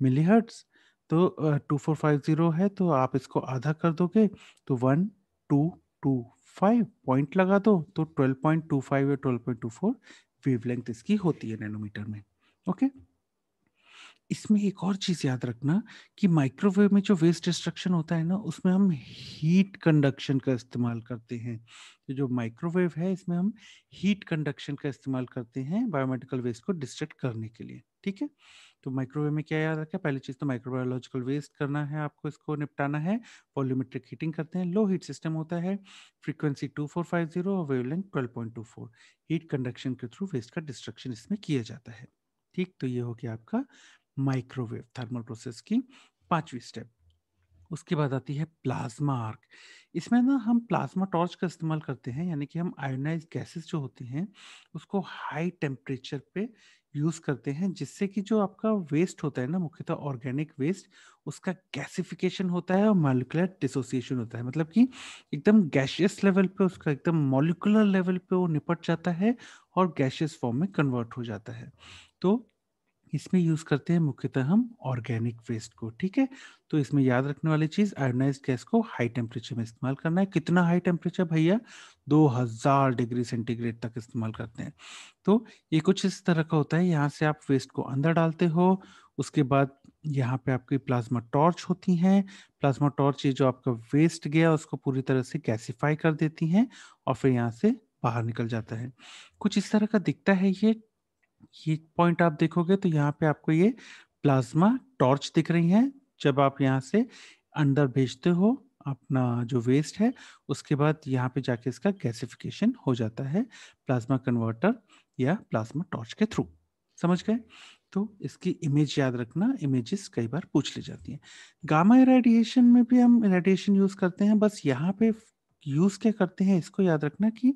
मिलीहर्ट्स तो टू फोर फाइव जीरो है तो आप इसको आधा कर दोगे तो one two two five point लगा दो तो ट्वेल्व पॉइंट टू फाइव या twelve point two four wavelength इसकी होती है नैनोमीटर में ओके इसमें एक और चीज याद रखना कि माइक्रोवेव में जो वेस्ट डिस्ट्रक्शन होता है ना उसमें हम हीट कंडक्शन का इस्तेमाल करते हैं तो जो माइक्रोवेव है इसमें हम हीट कंडक्शन का इस्तेमाल करते हैं बायोमेडिकल वेस्ट को डिस्ट्रक्ट करने के लिए ठीक है तो माइक्रोवेव में क्या याद रखें पहली चीज़ तो माइक्रोबायोलॉजिकल वेस्ट करना है आपको इसको निपटाना है वॉल्यूमेट्रिक हीटिंग करते हैं लो हीट सिस्टम होता है फ्रीक्वेंसी 2450 और वेवलेंथ 12.24 हीट कंडक्शन के थ्रू वेस्ट का डिस्ट्रक्शन इसमें किया जाता है ठीक तो ये हो गया आपका माइक्रोवेव थर्मल प्रोसेस की पांचवी स्टेप उसके बाद आती है प्लाज्मा आर्क इसमें ना हम प्लाज्मा टॉर्च का इस्तेमाल करते हैं यानी कि हम आयोनाइज गैसेस जो होती हैं उसको हाई टेम्परेचर पे यूज करते हैं जिससे कि जो आपका वेस्ट होता है ना मुख्यतः ऑर्गेनिक वेस्ट उसका गैसिफिकेशन होता है और मॉलिकुलर डिसोसिएशन होता है मतलब कि एकदम गैशियस लेवल पे उसका एकदम मॉलिकुलर लेवल पे वो निपट जाता है और गैशियस फॉर्म में कन्वर्ट हो जाता है तो इसमें यूज करते हैं मुख्यतः हम ऑर्गेनिक वेस्ट को ठीक है तो इसमें याद रखने वाली चीज आयोनाइज गैस को हाई टेम्परेचर में इस्तेमाल करना है कितना हाई टेम्परेचर भैया 2000 डिग्री सेंटीग्रेड तक इस्तेमाल करते हैं तो ये कुछ इस तरह का होता है यहाँ से आप वेस्ट को अंदर डालते हो उसके बाद यहाँ पे आपकी प्लाज्मा टॉर्च होती हैं प्लाज्मा टॉर्च ये जो आपका वेस्ट गया उसको पूरी तरह से कैसीफाई कर देती हैं और फिर यहाँ से बाहर निकल जाता है कुछ इस तरह का दिखता है ये ये पॉइंट आप देखोगे तो यहाँ पे आपको ये प्लाज्मा टॉर्च दिख रही है जब आप यहाँ से अंदर भेजते हो अपना जो वेस्ट है उसके बाद यहाँ पे जाके इसका गैसिफिकेशन हो जाता है प्लाज्मा कन्वर्टर या प्लाज्मा टॉर्च के थ्रू समझ गए तो इसकी इमेज याद रखना इमेजेस कई बार पूछ ली जाती हैं गामा रेडिएशन में भी हम रेडिएशन यूज़ करते हैं बस यहाँ पे यूज़ क्या करते हैं इसको याद रखना कि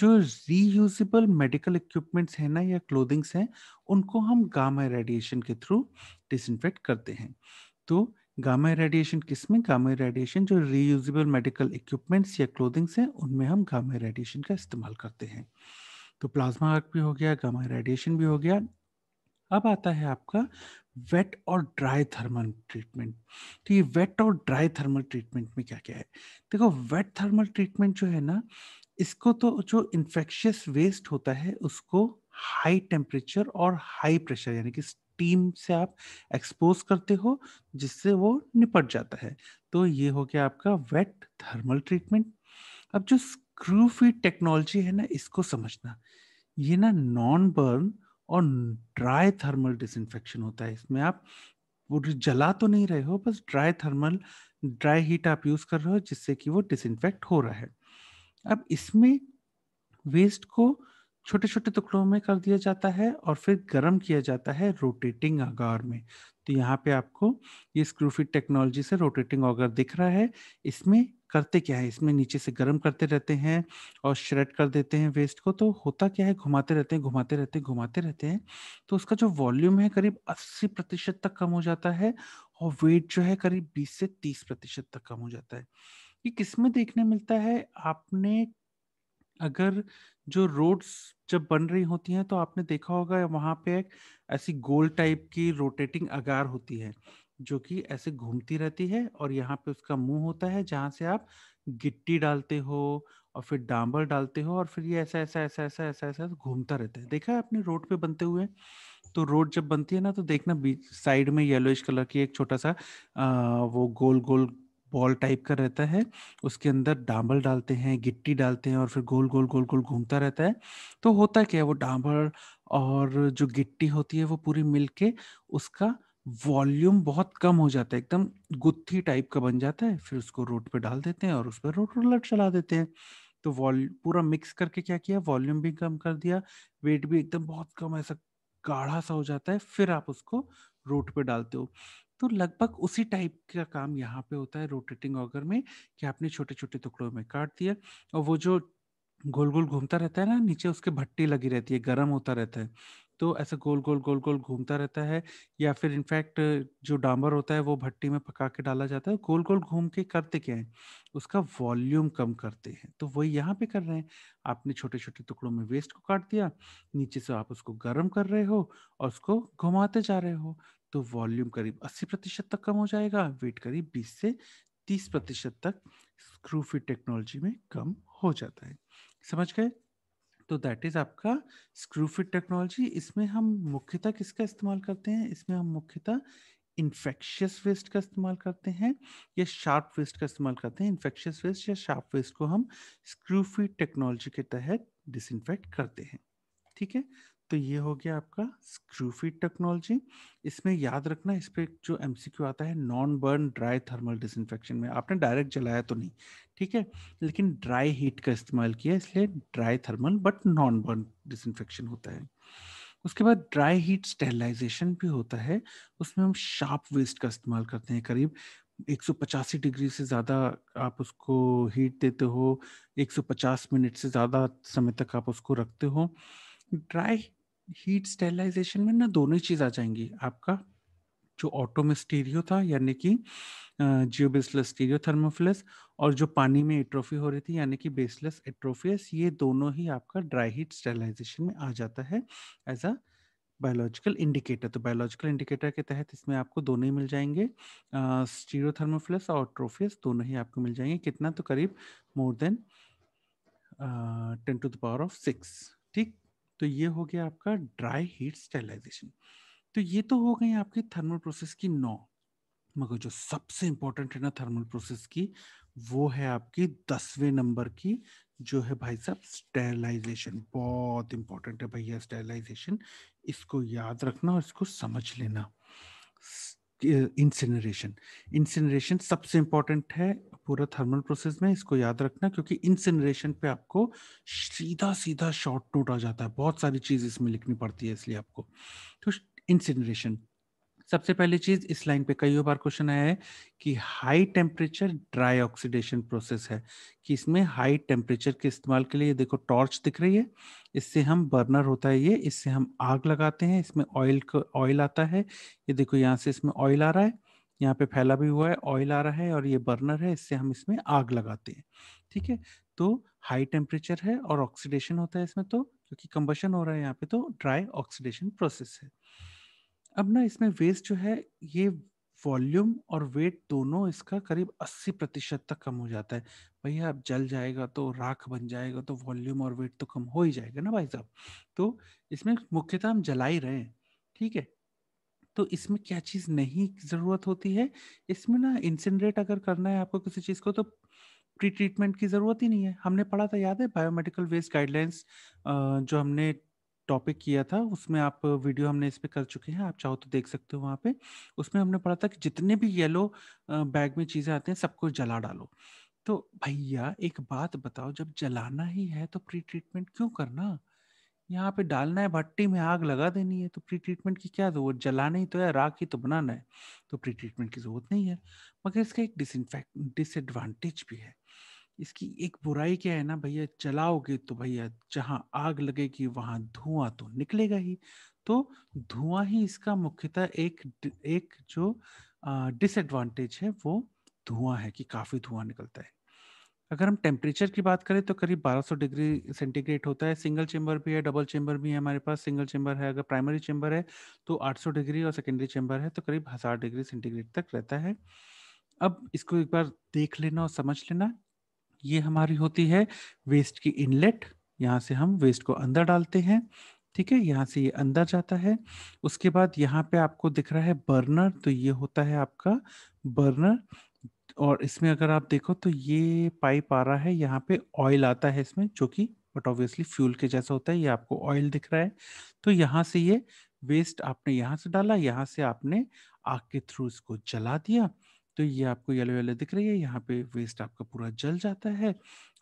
जो रीयूजेबल मेडिकल इक्विपमेंट्स हैं ना या क्लोदिंग्स हैं उनको हम गामा रेडिएशन के थ्रू डिसइनफेक्ट करते हैं तो गामा रेडिएशन किस में गामा रेडिएशन जो रीयूजेबल मेडिकल इक्विपमेंट्स या क्लोदिंग्स हैं उनमें हम गामा रेडिएशन का इस्तेमाल करते हैं तो प्लाज्मा आर्क भी हो गया गामा रेडिएशन भी हो गया अब आता है आपका वेट और ड्राई थर्मल ट्रीटमेंट तो ये वेट और ड्राई थर्मल ट्रीटमेंट में क्या क्या है देखो वेट थर्मल ट्रीटमेंट जो है ना इसको तो जो इन्फेक्शियस वेस्ट होता है उसको हाई टेम्परेचर और हाई प्रेशर यानी कि स्टीम से आप एक्सपोज करते हो जिससे वो निपट जाता है तो ये हो गया आपका वेट थर्मल ट्रीटमेंट अब जो स्क्रू फीड टेक्नोलॉजी है ना इसको समझना ये ना नॉन बर्न और ड्राई थर्मल डिसइंफेक्शन होता है इसमें आप वो जला तो नहीं रहे हो बस ड्राई थर्मल ड्राई हीट आप यूज़ कर रहे हो जिससे कि वो डिसइंफेक्ट हो रहा है अब इसमें वेस्ट को छोटे छोटे टुकड़ों में कर दिया जाता है और फिर गर्म किया जाता है रोटेटिंग अगार में तो यहाँ पे आपको ये स्क्रूफिट टेक्नोलॉजी से रोटेटिंग ऑगर दिख रहा है इसमें करते क्या है इसमें नीचे से गर्म करते रहते हैं और श्रेड कर देते हैं वेस्ट को तो होता क्या है घुमाते रहते हैं घुमाते रहते हैं घुमाते रहते हैं तो उसका जो वॉल्यूम है करीब अस्सी प्रतिशत तक कम हो जाता है और वेट जो है करीब बीस से तीस प्रतिशत तक कम हो जाता है ये किस में देखने मिलता है आपने अगर जो रोड्स जब बन रही होती हैं तो आपने देखा होगा वहाँ पे एक ऐसी गोल टाइप की रोटेटिंग अगार होती है जो कि ऐसे घूमती रहती है और यहाँ पे उसका मुंह होता है जहाँ से आप गिट्टी डालते हो और फिर डांबर डालते हो और फिर ये ऐसा ऐसा ऐसा ऐसा ऐसा ऐसा घूमता रहता है देखा है आपने रोड पे बनते हुए तो रोड जब बनती है ना तो देखना बीच साइड में येलोइश कलर की एक छोटा सा आ, वो गोल गोल बॉल टाइप का रहता है उसके अंदर डांबल डालते हैं गिट्टी डालते हैं और फिर गोल गोल गोल गोल घूमता रहता है तो होता क्या है वो डांबर और जो गिट्टी होती है वो पूरी मिल के उसका वॉल्यूम बहुत कम हो जाता है एकदम गुत्थी टाइप का बन जाता है फिर उसको रोड पे डाल देते हैं और उस पर रोड रोलर चला देते हैं तो पूरा मिक्स करके क्या किया वॉल्यूम भी कम कर दिया वेट भी एकदम बहुत कम ऐसा गाढ़ा सा हो जाता है फिर आप उसको रोट पे डालते हो तो लगभग उसी टाइप का काम यहाँ पे होता है रोटेटिंग ऑगर में कि आपने छोटे छोटे टुकड़ों में काट दिया और वो जो गोल गोल घूमता रहता है ना नीचे उसके भट्टी लगी रहती है गर्म होता रहता है तो ऐसा गोल गोल गोल गोल घूमता रहता है या फिर इनफैक्ट जो डांबर होता है वो भट्टी में पका के डाला जाता है गोल गोल घूम के करते क्या है उसका वॉल्यूम कम करते हैं तो वही यहाँ पे कर रहे हैं आपने छोटे छोटे टुकड़ों में वेस्ट को काट दिया नीचे से आप उसको गर्म कर रहे हो और उसको घुमाते जा रहे हो तो वॉल्यूम करीब अस्सी प्रतिशत तक कम हो जाएगा वेट करीब बीस से तीस प्रतिशत तक स्क्रूफी टेक्नोलॉजी में कम हो जाता है समझ गए तो दैट इज आपका स्क्रूफिट टेक्नोलॉजी इसमें हम मुख्यतः किसका इस्तेमाल करते हैं इसमें हम मुख्यतः इन्फेक्शियस वेस्ट का इस्तेमाल करते हैं या शार्प वेस्ट का इस्तेमाल करते हैं इन्फेक्शियस वेस्ट या शार्प वेस्ट को हम स्क्रूफिट टेक्नोलॉजी के तहत डिसइनफेक्ट करते हैं ठीक है तो ये हो गया आपका फिट टेक्नोलॉजी इसमें याद रखना इस पर जो एम आता है non burn dry thermal disinfection में आपने डायरेक्ट जलाया तो नहीं ठीक है लेकिन ड्राई हीट का इस्तेमाल किया इसलिए dry thermal but non burn disinfection होता है उसके बाद ड्राई हीट स्टेलाइजेशन भी होता है उसमें हम शार्प वेस्ट का इस्तेमाल करते हैं करीब 185 डिग्री से ज़्यादा आप उसको हीट देते हो 150 मिनट से ज़्यादा समय तक आप उसको रखते हो ड्राई हीट स्टेलाइजेशन में ना दोनों ही चीज आ जाएंगी आपका जो ऑटोमिस्टीरियो स्टीरियो था यानी कि जियो बेसलेस स्टीरियो थर्मोफिलस और जो पानी में एट्रोफी हो रही थी यानी कि बेसलेस एट्रोफियस ये दोनों ही आपका ड्राई हीट स्टेलाइजेशन में आ जाता है एज अ बायोलॉजिकल इंडिकेटर तो बायोलॉजिकल इंडिकेटर के तहत इसमें आपको दोनों ही मिल जाएंगे स्टीरोथर्मोफिलस और ट्रोफियस दोनों ही आपको मिल जाएंगे कितना तो करीब more than ten to the power of six ठीक तो ये हो गया आपका ड्राई हीट स्टेलाइजेशन तो ये तो हो गई आपकी थर्मल प्रोसेस की नौ मगर जो सबसे इंपॉर्टेंट है ना थर्मल प्रोसेस की वो है आपकी दसवें नंबर की जो है भाई साहब स्टेलाइजेशन बहुत इंपॉर्टेंट है भैया स्टेलाइजेशन इसको याद रखना और इसको समझ लेना इंसिनरेशन uh, इंसिनरेशन सबसे इंपॉर्टेंट है पूरा थर्मल प्रोसेस में इसको याद रखना क्योंकि इंसिनरेशन पे आपको सीधा सीधा शॉर्ट नोट आ जाता है बहुत सारी चीज़ इसमें लिखनी पड़ती है इसलिए आपको तो इंसिनरेशन सबसे पहली चीज इस लाइन पे कई बार क्वेश्चन आया है कि high temperature dry oxidation process है कि इसमें हाई टेम्परेचर के इस्तेमाल के लिए देखो टॉर्च दिख रही है इससे हम बर्नर होता है ये इससे हम आग लगाते हैं इसमें ऑयल ऑयल आता है ये देखो यहाँ से इसमें ऑयल आ रहा है यहाँ पे फैला भी हुआ है ऑयल आ रहा है और ये बर्नर है इससे हम इसमें आग लगाते हैं ठीक है तो हाई टेम्परेचर है और ऑक्सीडेशन होता है इसमें तो क्योंकि कंबशन हो रहा है यहाँ पे तो ड्राई ऑक्सीडेशन प्रोसेस है अब ना इसमें वेस्ट जो है ये वॉल्यूम और वेट दोनों इसका करीब 80 प्रतिशत तक कम हो जाता है भैया अब जल जाएगा तो राख बन जाएगा तो वॉल्यूम और वेट तो कम हो ही जाएगा ना भाई साहब तो इसमें मुख्यतः हम जला ही रहे हैं ठीक है तो इसमें क्या चीज़ नहीं ज़रूरत होती है इसमें ना इंसिनरेट अगर करना है आपको किसी चीज़ को तो प्री ट्रीटमेंट की ज़रूरत ही नहीं है हमने पढ़ा था याद है बायोमेडिकल वेस्ट गाइडलाइंस जो हमने टॉपिक किया था उसमें आप वीडियो हमने इस पर कर चुके हैं आप चाहो तो देख सकते हो वहाँ पे उसमें हमने पढ़ा था कि जितने भी येलो बैग में चीज़ें आते हैं सबको जला डालो तो भैया एक बात बताओ जब जलाना ही है तो प्री ट्रीटमेंट क्यों करना यहाँ पे डालना है भट्टी में आग लगा देनी है तो प्री ट्रीटमेंट की क्या जरूरत जलाना ही तो है राख ही तो बनाना है तो प्री ट्रीटमेंट की जरूरत नहीं है मगर इसका एक डिसइनफेक्ट डिसएडवांटेज भी है इसकी एक बुराई क्या है ना भैया चलाओगे तो भैया जहां आग लगेगी वहां धुआं तो निकलेगा ही तो धुआं ही इसका मुख्यतः एक एक जो डिसएडवांटेज है वो धुआं है कि काफी धुआं निकलता है अगर हम टेम्परेचर की बात करें तो करीब 1200 डिग्री सेंटीग्रेड होता है सिंगल चेंबर भी है डबल चेंबर भी है हमारे पास सिंगल चेंबर है अगर प्राइमरी चेंबर है तो 800 डिग्री और सेकेंडरी चेंबर है तो करीब हज़ार डिग्री सेंटीग्रेड तक रहता है अब इसको एक बार देख लेना और समझ लेना ये हमारी होती है वेस्ट की इनलेट यहाँ से हम वेस्ट को अंदर डालते हैं ठीक है यहाँ से ये अंदर जाता है उसके बाद यहाँ पे आपको दिख रहा है बर्नर तो ये होता है आपका बर्नर और इसमें अगर आप देखो तो ये पाइप आ रहा है यहाँ पे ऑयल आता है इसमें जो कि बट ऑब्वियसली फ्यूल के जैसा होता है ये आपको ऑयल दिख रहा है तो यहाँ से ये वेस्ट आपने यहाँ से डाला यहाँ से आपने आग के थ्रू इसको जला दिया तो ये आपको येलो येलो दिख रही है यहाँ पे वेस्ट आपका पूरा जल जाता है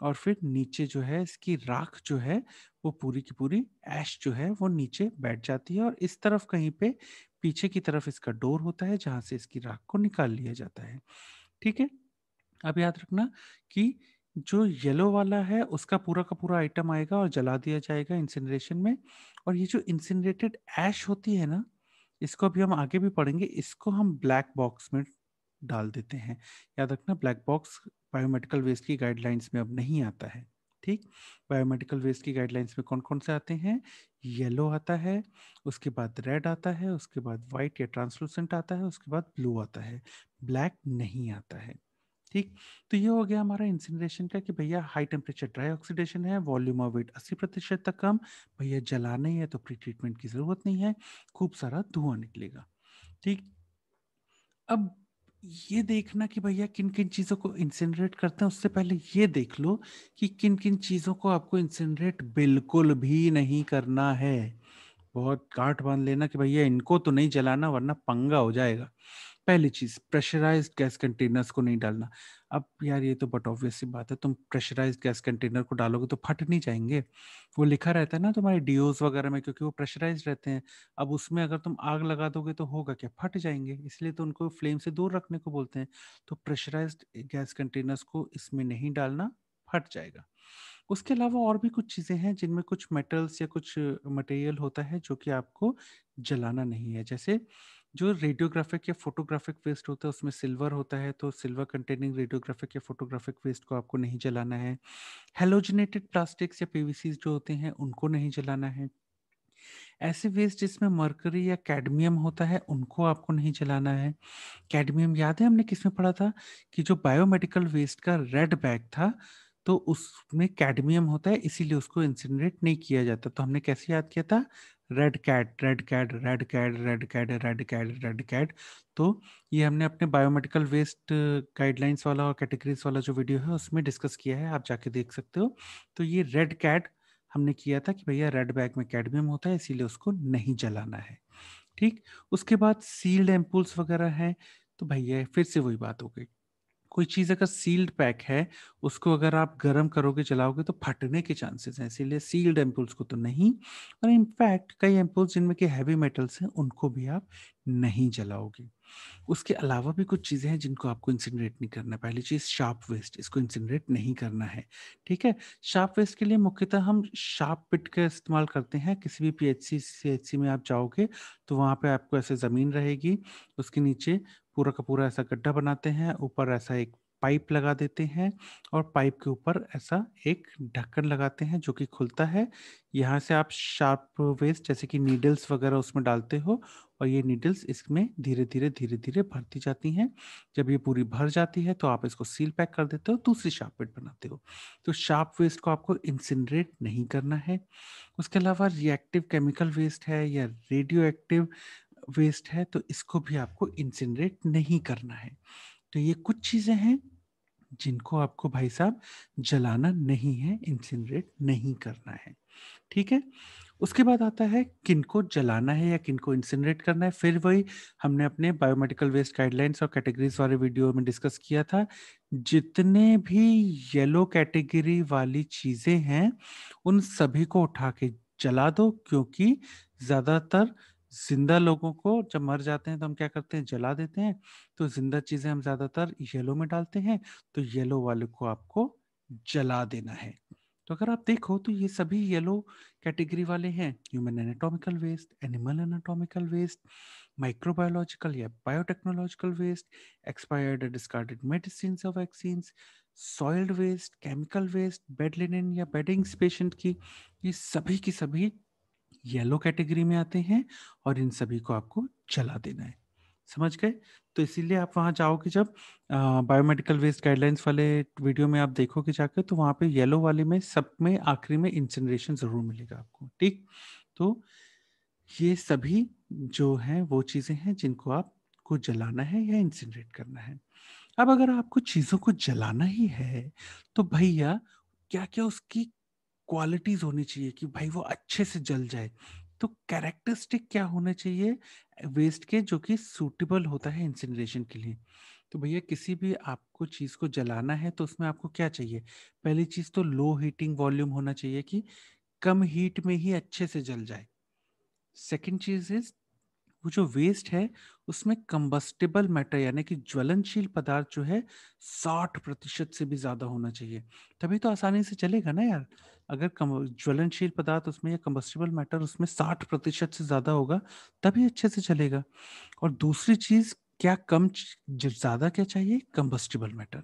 और फिर नीचे जो है इसकी राख जो है वो पूरी की पूरी ऐश जो है वो नीचे बैठ जाती है और इस तरफ कहीं पे पीछे की तरफ इसका डोर होता है जहाँ से इसकी राख को निकाल लिया जाता है ठीक है अब याद रखना कि जो येलो वाला है उसका पूरा का पूरा आइटम आएगा और जला दिया जाएगा इंसिनरेशन में और ये जो इंसिनरेटेड ऐश होती है ना इसको अभी हम आगे भी पढ़ेंगे इसको हम ब्लैक बॉक्स में डाल देते हैं याद रखना ब्लैक बॉक्स बायोमेडिकल वेस्ट की गाइडलाइंस में अब नहीं आता है ठीक बायोमेडिकल वेस्ट की गाइडलाइंस में कौन कौन से आते हैं येलो आता है उसके बाद रेड आता है उसके बाद वाइट या ट्रांसलूसेंट आता है उसके बाद ब्लू आता है ब्लैक नहीं आता है ठीक तो ये हो गया हमारा इंसिनरेशन का कि भैया हाई टेम्परेचर ड्राई ऑक्सीडेशन है वॉल्यूम ऑफ वेट अस्सी प्रतिशत तक कम भैया जला नहीं है तो प्री ट्रीटमेंट की ज़रूरत नहीं है खूब सारा धुआं निकलेगा ठीक अब ये देखना कि भैया किन किन चीज़ों को इंसिनरेट करते हैं उससे पहले ये देख लो कि किन किन चीज़ों को आपको इंसिनरेट बिल्कुल भी नहीं करना है बहुत गांठ बांध लेना कि भैया इनको तो नहीं जलाना वरना पंगा हो जाएगा पहली चीज़ प्रेशराइज गैस कंटेनर्स को नहीं डालना अब यार ये तो बट ऑब्वियस सी बात है तुम प्रेशराइज गैस कंटेनर को डालोगे तो फट नहीं जाएंगे वो लिखा रहता है ना तुम्हारे डीओज वगैरह में क्योंकि वो प्रेशराइज रहते हैं अब उसमें अगर तुम आग लगा दोगे तो होगा क्या फट जाएंगे इसलिए तो उनको फ्लेम से दूर रखने को बोलते हैं तो प्रेशराइज गैस कंटेनर्स को इसमें नहीं डालना फट जाएगा उसके अलावा और भी कुछ चीज़ें हैं जिनमें कुछ मेटल्स या कुछ मटेरियल होता है जो कि आपको जलाना नहीं है जैसे जो रेडियोग्राफिक या फोटोग्राफिक वेस्ट होता है उसमें सिल्वर होता है तो सिल्वर कंटेनिंग रेडियोग्राफिक या फोटोग्राफिक वेस्ट को आपको नहीं जलाना है हेलोजिनेटेड प्लास्टिक्स या पीवीसीज जो होते हैं उनको नहीं जलाना है ऐसे वेस्ट जिसमें मरकरी या कैडमियम होता है उनको आपको नहीं जलाना है कैडमियम याद है हमने किसमें पढ़ा था कि जो बायोमेडिकल वेस्ट का रेड बैग था तो उसमें कैडमियम होता है इसीलिए उसको इंसिनरेट नहीं किया जाता तो हमने कैसे याद किया था red cat red cat red cat red cat red cat red cat तो ये हमने अपने बायोमेडिकल वेस्ट गाइडलाइंस वाला और कैटेगरीज वाला जो वीडियो है उसमें डिस्कस किया है आप जाके देख सकते हो तो ये रेड कैट हमने किया था कि भैया रेड बैग में कैडमियम होता है इसीलिए उसको नहीं जलाना है ठीक उसके बाद सील्ड एम्पुल्स वगैरह हैं तो भैया फिर से वही बात हो गई कोई चीज़ अगर सील्ड पैक है उसको अगर आप गर्म करोगे जलाओगे तो फटने के चांसेस हैं इसीलिए सील्ड एम्पूल्स को तो नहीं और इनफैक्ट कई एम्पल्स जिनमें के हैवी मेटल्स हैं उनको भी आप नहीं जलाओगे उसके अलावा भी कुछ चीज़ें हैं जिनको आपको इंसिनरेट नहीं करना पहली चीज़ शार्प वेस्ट इसको इंसिनरेट नहीं करना है ठीक है शार्प वेस्ट के लिए मुख्यतः हम शार्प पिट का इस्तेमाल करते हैं किसी भी पीएचसी सीएचसी में आप जाओगे तो वहाँ पे आपको ऐसे ज़मीन रहेगी उसके नीचे पूरा का पूरा ऐसा गड्ढा बनाते हैं ऊपर ऐसा एक पाइप लगा देते हैं और पाइप के ऊपर ऐसा एक ढक्कन लगाते हैं जो कि खुलता है यहाँ से आप शार्प वेस्ट जैसे कि नीडल्स वगैरह उसमें डालते हो और ये नीडल्स इसमें धीरे धीरे धीरे धीरे भरती जाती हैं जब ये पूरी भर जाती है तो आप इसको सील पैक कर देते हो दूसरी शार्प पेट बनाते हो तो शार्प वेस्ट को आपको इंसिनरेट नहीं करना है उसके अलावा रिएक्टिव केमिकल वेस्ट है या रेडियो एक्टिव वेस्ट है तो इसको भी आपको इंसिनरेट नहीं करना है तो ये कुछ चीज़ें हैं जिनको आपको भाई साहब जलाना नहीं है इंसिनरेट नहीं करना है ठीक है उसके बाद आता है किनको जलाना है या किनको इंसिनरेट करना है फिर वही हमने अपने बायोमेडिकल वेस्ट गाइडलाइंस और कैटेगरीज वाले वीडियो में डिस्कस किया था जितने भी येलो कैटेगरी वाली चीज़ें हैं उन सभी को उठा के जला दो क्योंकि ज़्यादातर जिंदा लोगों को जब मर जाते हैं तो हम क्या करते हैं जला देते हैं तो जिंदा चीजें हम ज्यादातर येलो में डालते हैं तो येलो वाले को आपको जला देना है तो अगर आप देखो तो ये सभी येलो कैटेगरी वाले हैं human anatomical waste animal anatomical waste microbiological या biotechnological waste expired discarded medicine और vaccine soiled waste chemical waste bed linen या बेडिंग्स पेशेंट की ये सभी की सभी येलो कैटेगरी में आते हैं और इन सभी को आपको चला देना है समझ गए तो इसीलिए आप वहाँ जाओगे जब बायोमेडिकल वेस्ट गाइडलाइंस वाले वीडियो में आप देखोगे जाकर तो वहां पे येलो वाले में सब में आखिरी में इंसनरेशन ज़रूर मिलेगा आपको ठीक तो ये सभी जो है वो चीज़ें हैं जिनको आपको जलाना है या इंसनरेट करना है अब अगर आपको चीज़ों को जलाना ही है तो भैया क्या क्या उसकी क्वालिटीज होनी चाहिए कि भाई वो अच्छे से जल जाए तो कैरेक्टरिस्टिक क्या होना चाहिए वेस्ट के जो कि सूटेबल होता है इंसिनरेशन के लिए तो भैया किसी भी आपको चीज़ को जलाना है तो उसमें आपको क्या चाहिए पहली चीज़ तो लो हीटिंग वॉल्यूम होना चाहिए कि कम हीट में ही अच्छे से जल जाए सेकंड चीज़ इज वो जो वेस्ट है उसमें कंबस्टेबल मैटर यानी कि ज्वलनशील पदार्थ जो है साठ प्रतिशत से भी ज़्यादा होना चाहिए तभी तो आसानी से चलेगा ना यार अगर ज्वलनशील पदार्थ उसमें या कम्बस्टिबल मैटर उसमें साठ प्रतिशत से ज़्यादा होगा तभी अच्छे से चलेगा और दूसरी चीज़ क्या कम ज़्यादा क्या चाहिए कम्बस्टिबल मैटर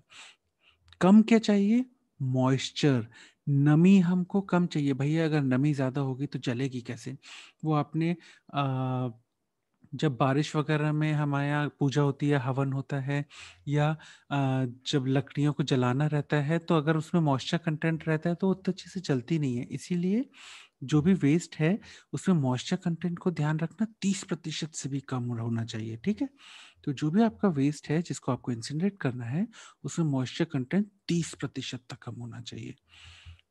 कम क्या चाहिए मॉइस्चर नमी हमको कम चाहिए भैया अगर नमी ज़्यादा होगी तो जलेगी कैसे वो आपने आ, जब बारिश वगैरह में हमारे यहाँ पूजा होती है हवन होता है या जब लकड़ियों को जलाना रहता है तो अगर उसमें मॉइस्चर कंटेंट रहता है तो उतना अच्छे से जलती नहीं है इसीलिए जो भी वेस्ट है उसमें मॉइस्चर कंटेंट को ध्यान रखना तीस प्रतिशत से भी कम होना चाहिए ठीक है तो जो भी आपका वेस्ट है जिसको आपको इंसिनरेट करना है उसमें मॉइस्चर कंटेंट तीस प्रतिशत तक कम होना चाहिए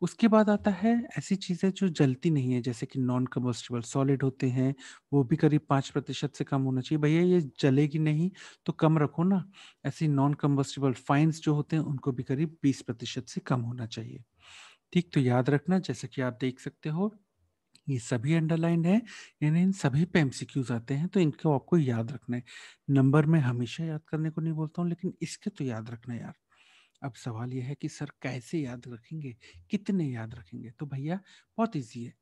उसके बाद आता है ऐसी चीज़ें जो जलती नहीं है जैसे कि नॉन कम्बस्टेबल सॉलिड होते हैं वो भी करीब पाँच प्रतिशत से कम होना चाहिए भैया ये जलेगी नहीं तो कम रखो ना ऐसी नॉन कम्बस्टेबल फाइन्स जो होते हैं उनको भी करीब बीस प्रतिशत से कम होना चाहिए ठीक तो याद रखना जैसे कि आप देख सकते हो ये सभी अंडरलाइन है यानी इन सभी पे एमसीक्यूज आते हैं तो इनको आपको याद रखना है नंबर में हमेशा याद करने को नहीं बोलता हूँ लेकिन इसके तो याद रखना यार अब सवाल यह है कि सर कैसे याद रखेंगे कितने याद रखेंगे तो भैया बहुत ईजी है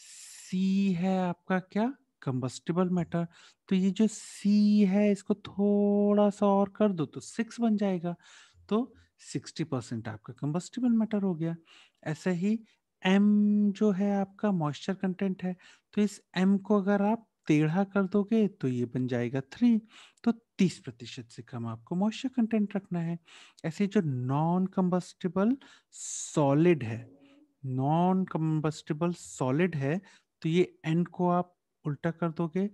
सी है आपका क्या कंबस्टिबल मैटर तो ये जो सी है इसको थोड़ा सा और कर दो तो सिक्स बन जाएगा तो सिक्सटी परसेंट आपका कंबस्टिबल मैटर हो गया ऐसे ही एम जो है आपका मॉइस्चर कंटेंट है तो इस एम को अगर आप टेढ़ा कर दोगे तो ये बन जाएगा थ्री तो तीस प्रतिशत से कम आपको मॉइस्चर कंटेंट रखना है ऐसे जो नॉन कम्बस्टेबल सॉलिड है नॉन कम्बस्टेबल सॉलिड है तो ये एंड को आप उल्टा कर दोगे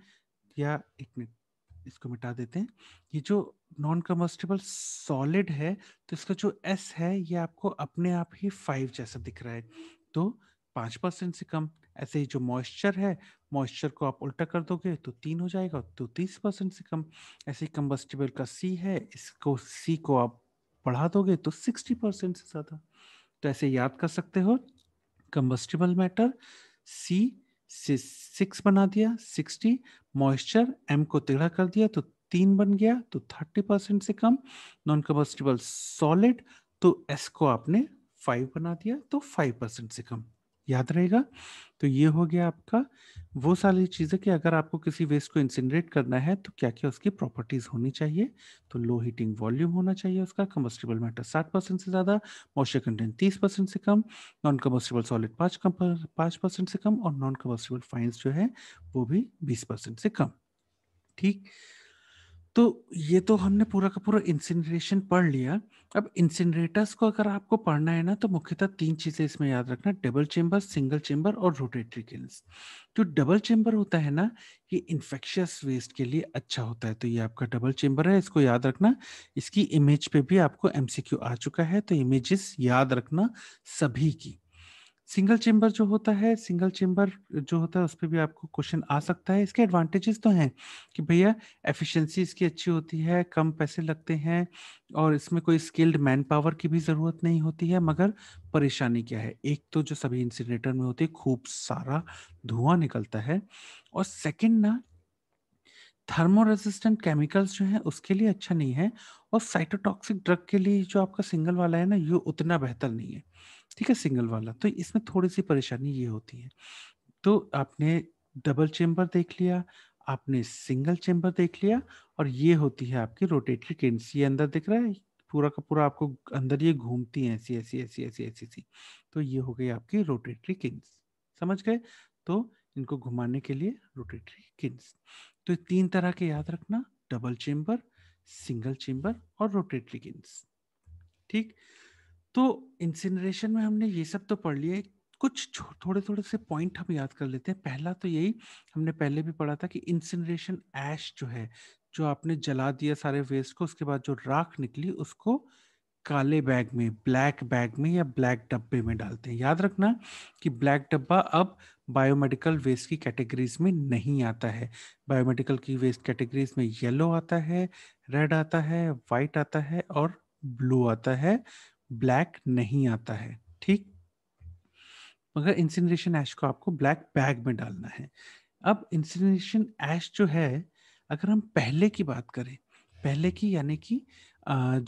या एक मिनट इसको मिटा देते हैं ये जो नॉन कम्बस्टेबल सॉलिड है तो इसका जो एस है ये आपको अपने आप ही फाइव जैसा दिख रहा है तो पाँच परसेंट से कम ऐसे ही जो मॉइस्चर है मॉइस्चर को आप उल्टा कर दोगे तो तीन हो जाएगा तो तीस परसेंट से कम ऐसे ही कम्बस्टिबल का सी है इसको सी को आप बढ़ा दोगे तो सिक्सटी परसेंट से ज़्यादा तो ऐसे याद कर सकते हो कम्बस्टिबल मैटर सी से सिक्स बना दिया सिक्सटी मॉइस्चर एम को टेढ़ा कर दिया तो तीन बन गया तो थर्टी परसेंट से कम नॉन कम्बस्टिबल सॉलिड तो एस को आपने फाइव बना दिया तो फाइव परसेंट से कम याद रहेगा तो ये हो गया आपका वो सारी चीज़ें कि अगर आपको किसी वेस्ट को इंसिनरेट करना है तो क्या क्या उसकी प्रॉपर्टीज़ होनी चाहिए तो लो हीटिंग वॉल्यूम होना चाहिए उसका कम्बस्टेबल मैटर 60 परसेंट से ज़्यादा मॉइस्चर कंटेंट 30 परसेंट से कम नॉन कम्बस्टेबल सॉलिड पाँच कम पाँच परसेंट से कम और नॉन कम्बस्टेबल फाइन्स जो है वो भी बीस परसेंट से कम ठीक तो ये तो हमने पूरा का पूरा इंसिनरेशन पढ़ लिया अब इंसिनरेटर्स को अगर आपको पढ़ना है ना तो मुख्यतः तीन चीज़ें इसमें याद रखना डबल चेम्बर सिंगल चेंबर और रोटेटरी किल्स जो डबल चेंबर होता है ना ये इन्फेक्शियस वेस्ट के लिए अच्छा होता है तो ये आपका डबल चेंबर है इसको याद रखना इसकी इमेज पे भी आपको एमसीक्यू आ चुका है तो इमेजेस याद रखना सभी की सिंगल चेम्बर जो होता है सिंगल चेम्बर जो होता है उस पर भी आपको क्वेश्चन आ सकता है इसके एडवांटेजेस तो हैं कि भैया एफिशिएंसी इसकी अच्छी होती है कम पैसे लगते हैं और इसमें कोई स्किल्ड मैन पावर की भी ज़रूरत नहीं होती है मगर परेशानी क्या है एक तो जो सभी इंसिनेटर में होती है खूब सारा धुआं निकलता है और सेकेंड ना थर्मो रेजिस्टेंट केमिकल्स जो है उसके लिए अच्छा नहीं है और साइटोटॉक्सिक ड्रग के लिए जो आपका सिंगल वाला है ना ये उतना बेहतर नहीं है ठीक है सिंगल वाला तो इसमें थोड़ी सी परेशानी ये होती है तो आपने डबल चेंबर देख लिया आपने सिंगल चेंबर देख लिया और ये होती है आपकी रोटेटरी टेंस ये अंदर दिख रहा है पूरा का पूरा आपको अंदर ये घूमती है ऐसी ऐसी ऐसी ऐसी ऐसी ऐसी तो ये हो गई आपकी रोटेटरी किन्स समझ गए तो इनको घुमाने के लिए रोटेटरी किन्स तो तीन तरह के याद रखना डबल चेंबर सिंगल चेंबर और रोटेटरी किन्स ठीक तो इंसिनरेशन में हमने ये सब तो पढ़ लिया कुछ थोड़े थोड़े से पॉइंट हम याद कर लेते हैं पहला तो यही हमने पहले भी पढ़ा था कि इंसिनरेशन ऐश जो है जो आपने जला दिया सारे वेस्ट को उसके बाद जो राख निकली उसको काले बैग में ब्लैक बैग में या ब्लैक डब्बे में डालते हैं याद रखना कि ब्लैक डब्बा अब बायोमेडिकल वेस्ट की कैटेगरीज में नहीं आता है बायोमेडिकल की वेस्ट कैटेगरीज में येलो आता है रेड आता है वाइट आता है और ब्लू आता है ब्लैक नहीं आता है ठीक मगर इंसिनरेशन ऐश को आपको ब्लैक बैग में डालना है अब इंसिनरेशन ऐश जो है अगर हम पहले की बात करें पहले की यानी कि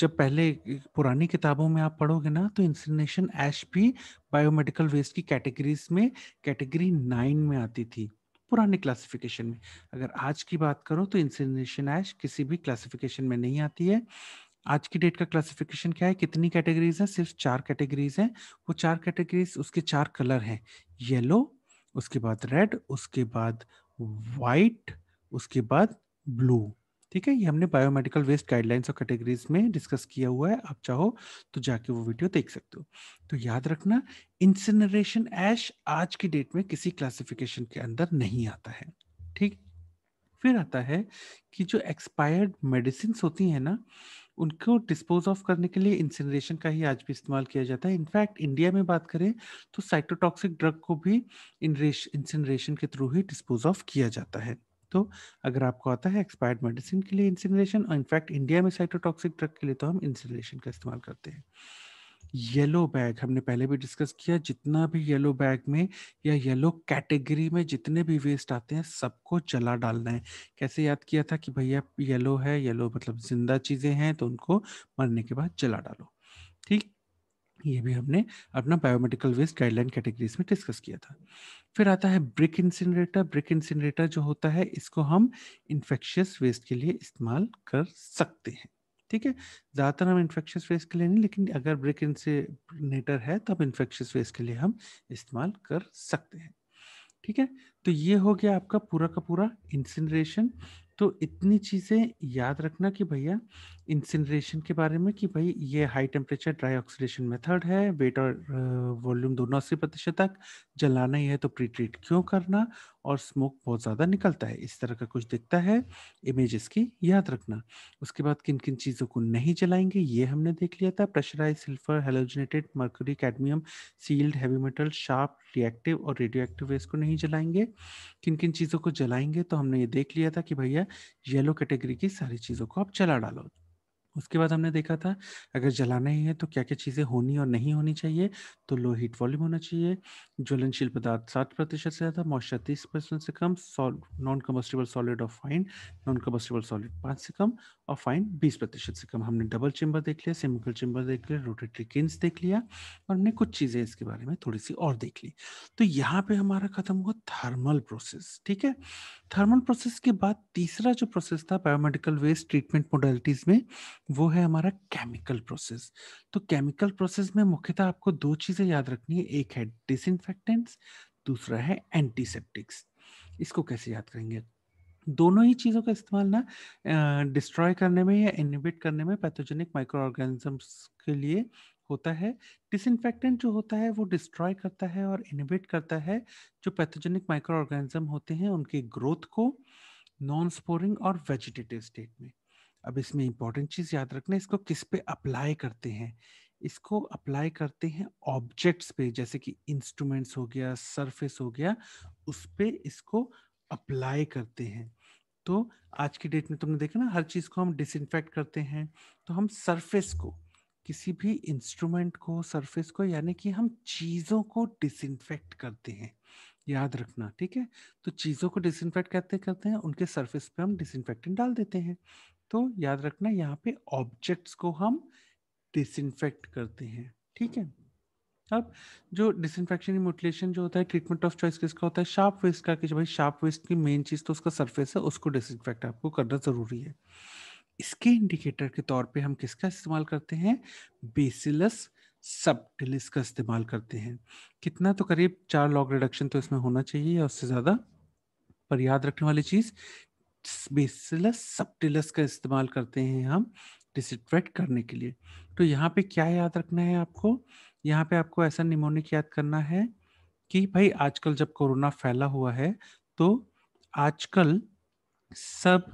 जब पहले पुरानी किताबों में आप पढ़ोगे ना तो इंसिनेशन ऐश भी बायोमेडिकल वेस्ट की कैटेगरीज में कैटेगरी नाइन में आती थी पुराने क्लासिफिकेशन में अगर आज की बात करो तो इंसिनेशन ऐश किसी भी क्लासिफिकेशन में नहीं आती है आज की डेट का क्लासिफिकेशन क्या है कितनी कैटेगरीज है सिर्फ चार कैटेगरीज हैं वो चार कैटेगरीज उसके चार कलर हैं येलो उसके बाद रेड उसके बाद वाइट उसके बाद ब्लू ठीक है ये हमने बायोमेडिकल वेस्ट गाइडलाइंस और कैटेगरीज में डिस्कस किया हुआ है आप चाहो तो जाके वो वीडियो देख सकते हो तो याद रखना इंसिनरेशन ऐश आज की डेट में किसी क्लासिफिकेशन के अंदर नहीं आता है ठीक फिर आता है कि जो एक्सपायर्ड मेडिसिन होती है ना उनको डिस्पोज ऑफ करने के लिए इंसिनरेशन का ही आज भी इस्तेमाल किया जाता है इनफैक्ट इंडिया में बात करें तो साइटोटॉक्सिक ड्रग को भी इंसिनरेशन के थ्रू ही डिस्पोज ऑफ किया जाता है तो अगर आपको आता है एक्सपायर्ड मेडिसिन के लिए इंसिनरेशन और इनफैक्ट इंडिया में साइटोटॉक्सिक ड्रग के लिए तो हम इंसिनरेशन का इस्तेमाल करते हैं येलो बैग हमने पहले भी डिस्कस किया जितना भी येलो बैग में या येलो कैटेगरी में जितने भी वेस्ट आते हैं सबको जला डालना है कैसे याद किया था कि भैया येलो है येलो मतलब जिंदा चीज़ें हैं तो उनको मरने के बाद जला डालो ठीक ये भी हमने अपना बायोमेडिकल वेस्ट गाइडलाइन कैटेगरीज में डिस्कस किया था फिर आता है ब्रिक इंसिनरेटर ब्रिक इंसिनरेटर जो होता है इसको हम इन्फेक्शियस वेस्ट के लिए इस्तेमाल कर सकते हैं ठीक है ज़्यादातर हम इन्फेक्शस फेस के लिए नहीं लेकिन अगर ब्रेक इन से नेटर है तो हम इन्फेक्शस फेस के लिए हम इस्तेमाल कर सकते हैं ठीक है तो ये हो गया आपका पूरा का पूरा इंसिनरेशन तो इतनी चीज़ें याद रखना कि भैया इंसिनरेशन के बारे में कि भाई ये high temperature dry oxidation method है वेट और वॉल्यूम दोनों अस्सी प्रतिशत तक जलाना ही है तो प्री ट्रीट क्यों करना और स्मोक बहुत ज़्यादा निकलता है इस तरह का कुछ दिखता है इमेजेस की याद रखना उसके बाद किन किन चीज़ों को नहीं जलाएंगे ये हमने देख लिया था pressurized sulphur halogenated mercury cadmium sealed heavy metal sharp reactive और रेडियो एक्टिव वेस्ट को नहीं जलाएंगे किन किन चीज़ों को जलाएंगे तो हमने ये देख लिया था कि भैया येलो कैटेगरी की सारी चीज़ों को आप जला डालो उसके बाद हमने देखा था अगर जलाना ही है तो क्या क्या चीज़ें होनी और नहीं होनी चाहिए तो लो हीट वॉल्यूम होना चाहिए ज्वलनशील पदार्थ साठ प्रतिशत से ज़्यादा मॉइस्चर तीस परसेंट से कम नॉन कम्बस्टेबल सॉलिड और फाइन नॉन कम्बस्टेबल सॉलिड पाँच से कम और फाइन 20 प्रतिशत से कम हमने डबल चेम्बर देख लिया सिमिकल चेम्बर देख लिया रोटेटरी किन्स देख लिया और हमने कुछ चीज़ें इसके बारे में थोड़ी सी और देख ली तो यहाँ पे हमारा ख़त्म हुआ थर्मल प्रोसेस ठीक है थर्मल प्रोसेस के बाद तीसरा जो प्रोसेस था बायोमेडिकल वेस्ट ट्रीटमेंट मोडलिटीज़ में वो है हमारा केमिकल प्रोसेस तो केमिकल प्रोसेस में मुख्यतः आपको दो चीज़ें याद रखनी है एक है डिसइनफेक्टेंट्स दूसरा है एंटीसेप्टिक्स इसको कैसे याद करेंगे दोनों ही चीज़ों का इस्तेमाल ना डिस्ट्रॉय करने में या इनिबिट करने में पैथोजेनिक माइक्रो ऑर्गेनिजम्स के लिए होता है डिसइनफेक्टेंट जो होता है वो डिस्ट्रॉय करता है और इनिबिट करता है जो पैथोजेनिक माइक्रो ऑर्गेनिज्म होते हैं उनकी ग्रोथ को नॉन स्पोरिंग और वेजिटेटिव स्टेट में अब इसमें इंपॉर्टेंट चीज़ याद रखना इसको किस पे अप्लाई करते हैं इसको अप्लाई करते हैं ऑब्जेक्ट्स पे जैसे कि इंस्ट्रूमेंट्स हो गया सरफेस हो गया उस पर इसको अप्लाई करते हैं तो आज की डेट में तुमने देखा ना हर चीज़ को हम डिस करते हैं तो हम सरफेस को किसी भी इंस्ट्रूमेंट को सरफेस को यानी कि हम चीज़ों को डिसइनफेक्ट करते हैं याद रखना ठीक है तो चीज़ों को डिसइनफेक्ट करते करते हैं उनके सरफेस पे हम डिस डाल देते हैं तो याद रखना यहाँ पे ऑब्जेक्ट्स को हम डिस करते हैं ठीक है अब जो डिसइनफेक्शन म्यूटिलेशन जो होता है ट्रीटमेंट ऑफ चॉइस किसका होता है शार्प वेस्ट का कि भाई शार्प वेस्ट की मेन चीज़ तो उसका सरफेस है उसको डिसइनफेक्ट आपको करना ज़रूरी है इसके इंडिकेटर के तौर पे हम किसका इस्तेमाल करते हैं बेसिलस सबटिलिस का इस्तेमाल करते हैं कितना तो करीब चार लॉग रिडक्शन तो इसमें होना चाहिए या उससे ज़्यादा पर याद रखने वाली चीज़ बेसिलस सबटिलस का इस्तेमाल करते हैं हम डिसइनफेक्ट करने के लिए तो यहाँ पे क्या याद रखना है आपको यहाँ पे आपको ऐसा निमोनिक याद करना है कि भाई आजकल जब कोरोना फैला हुआ है तो आजकल सब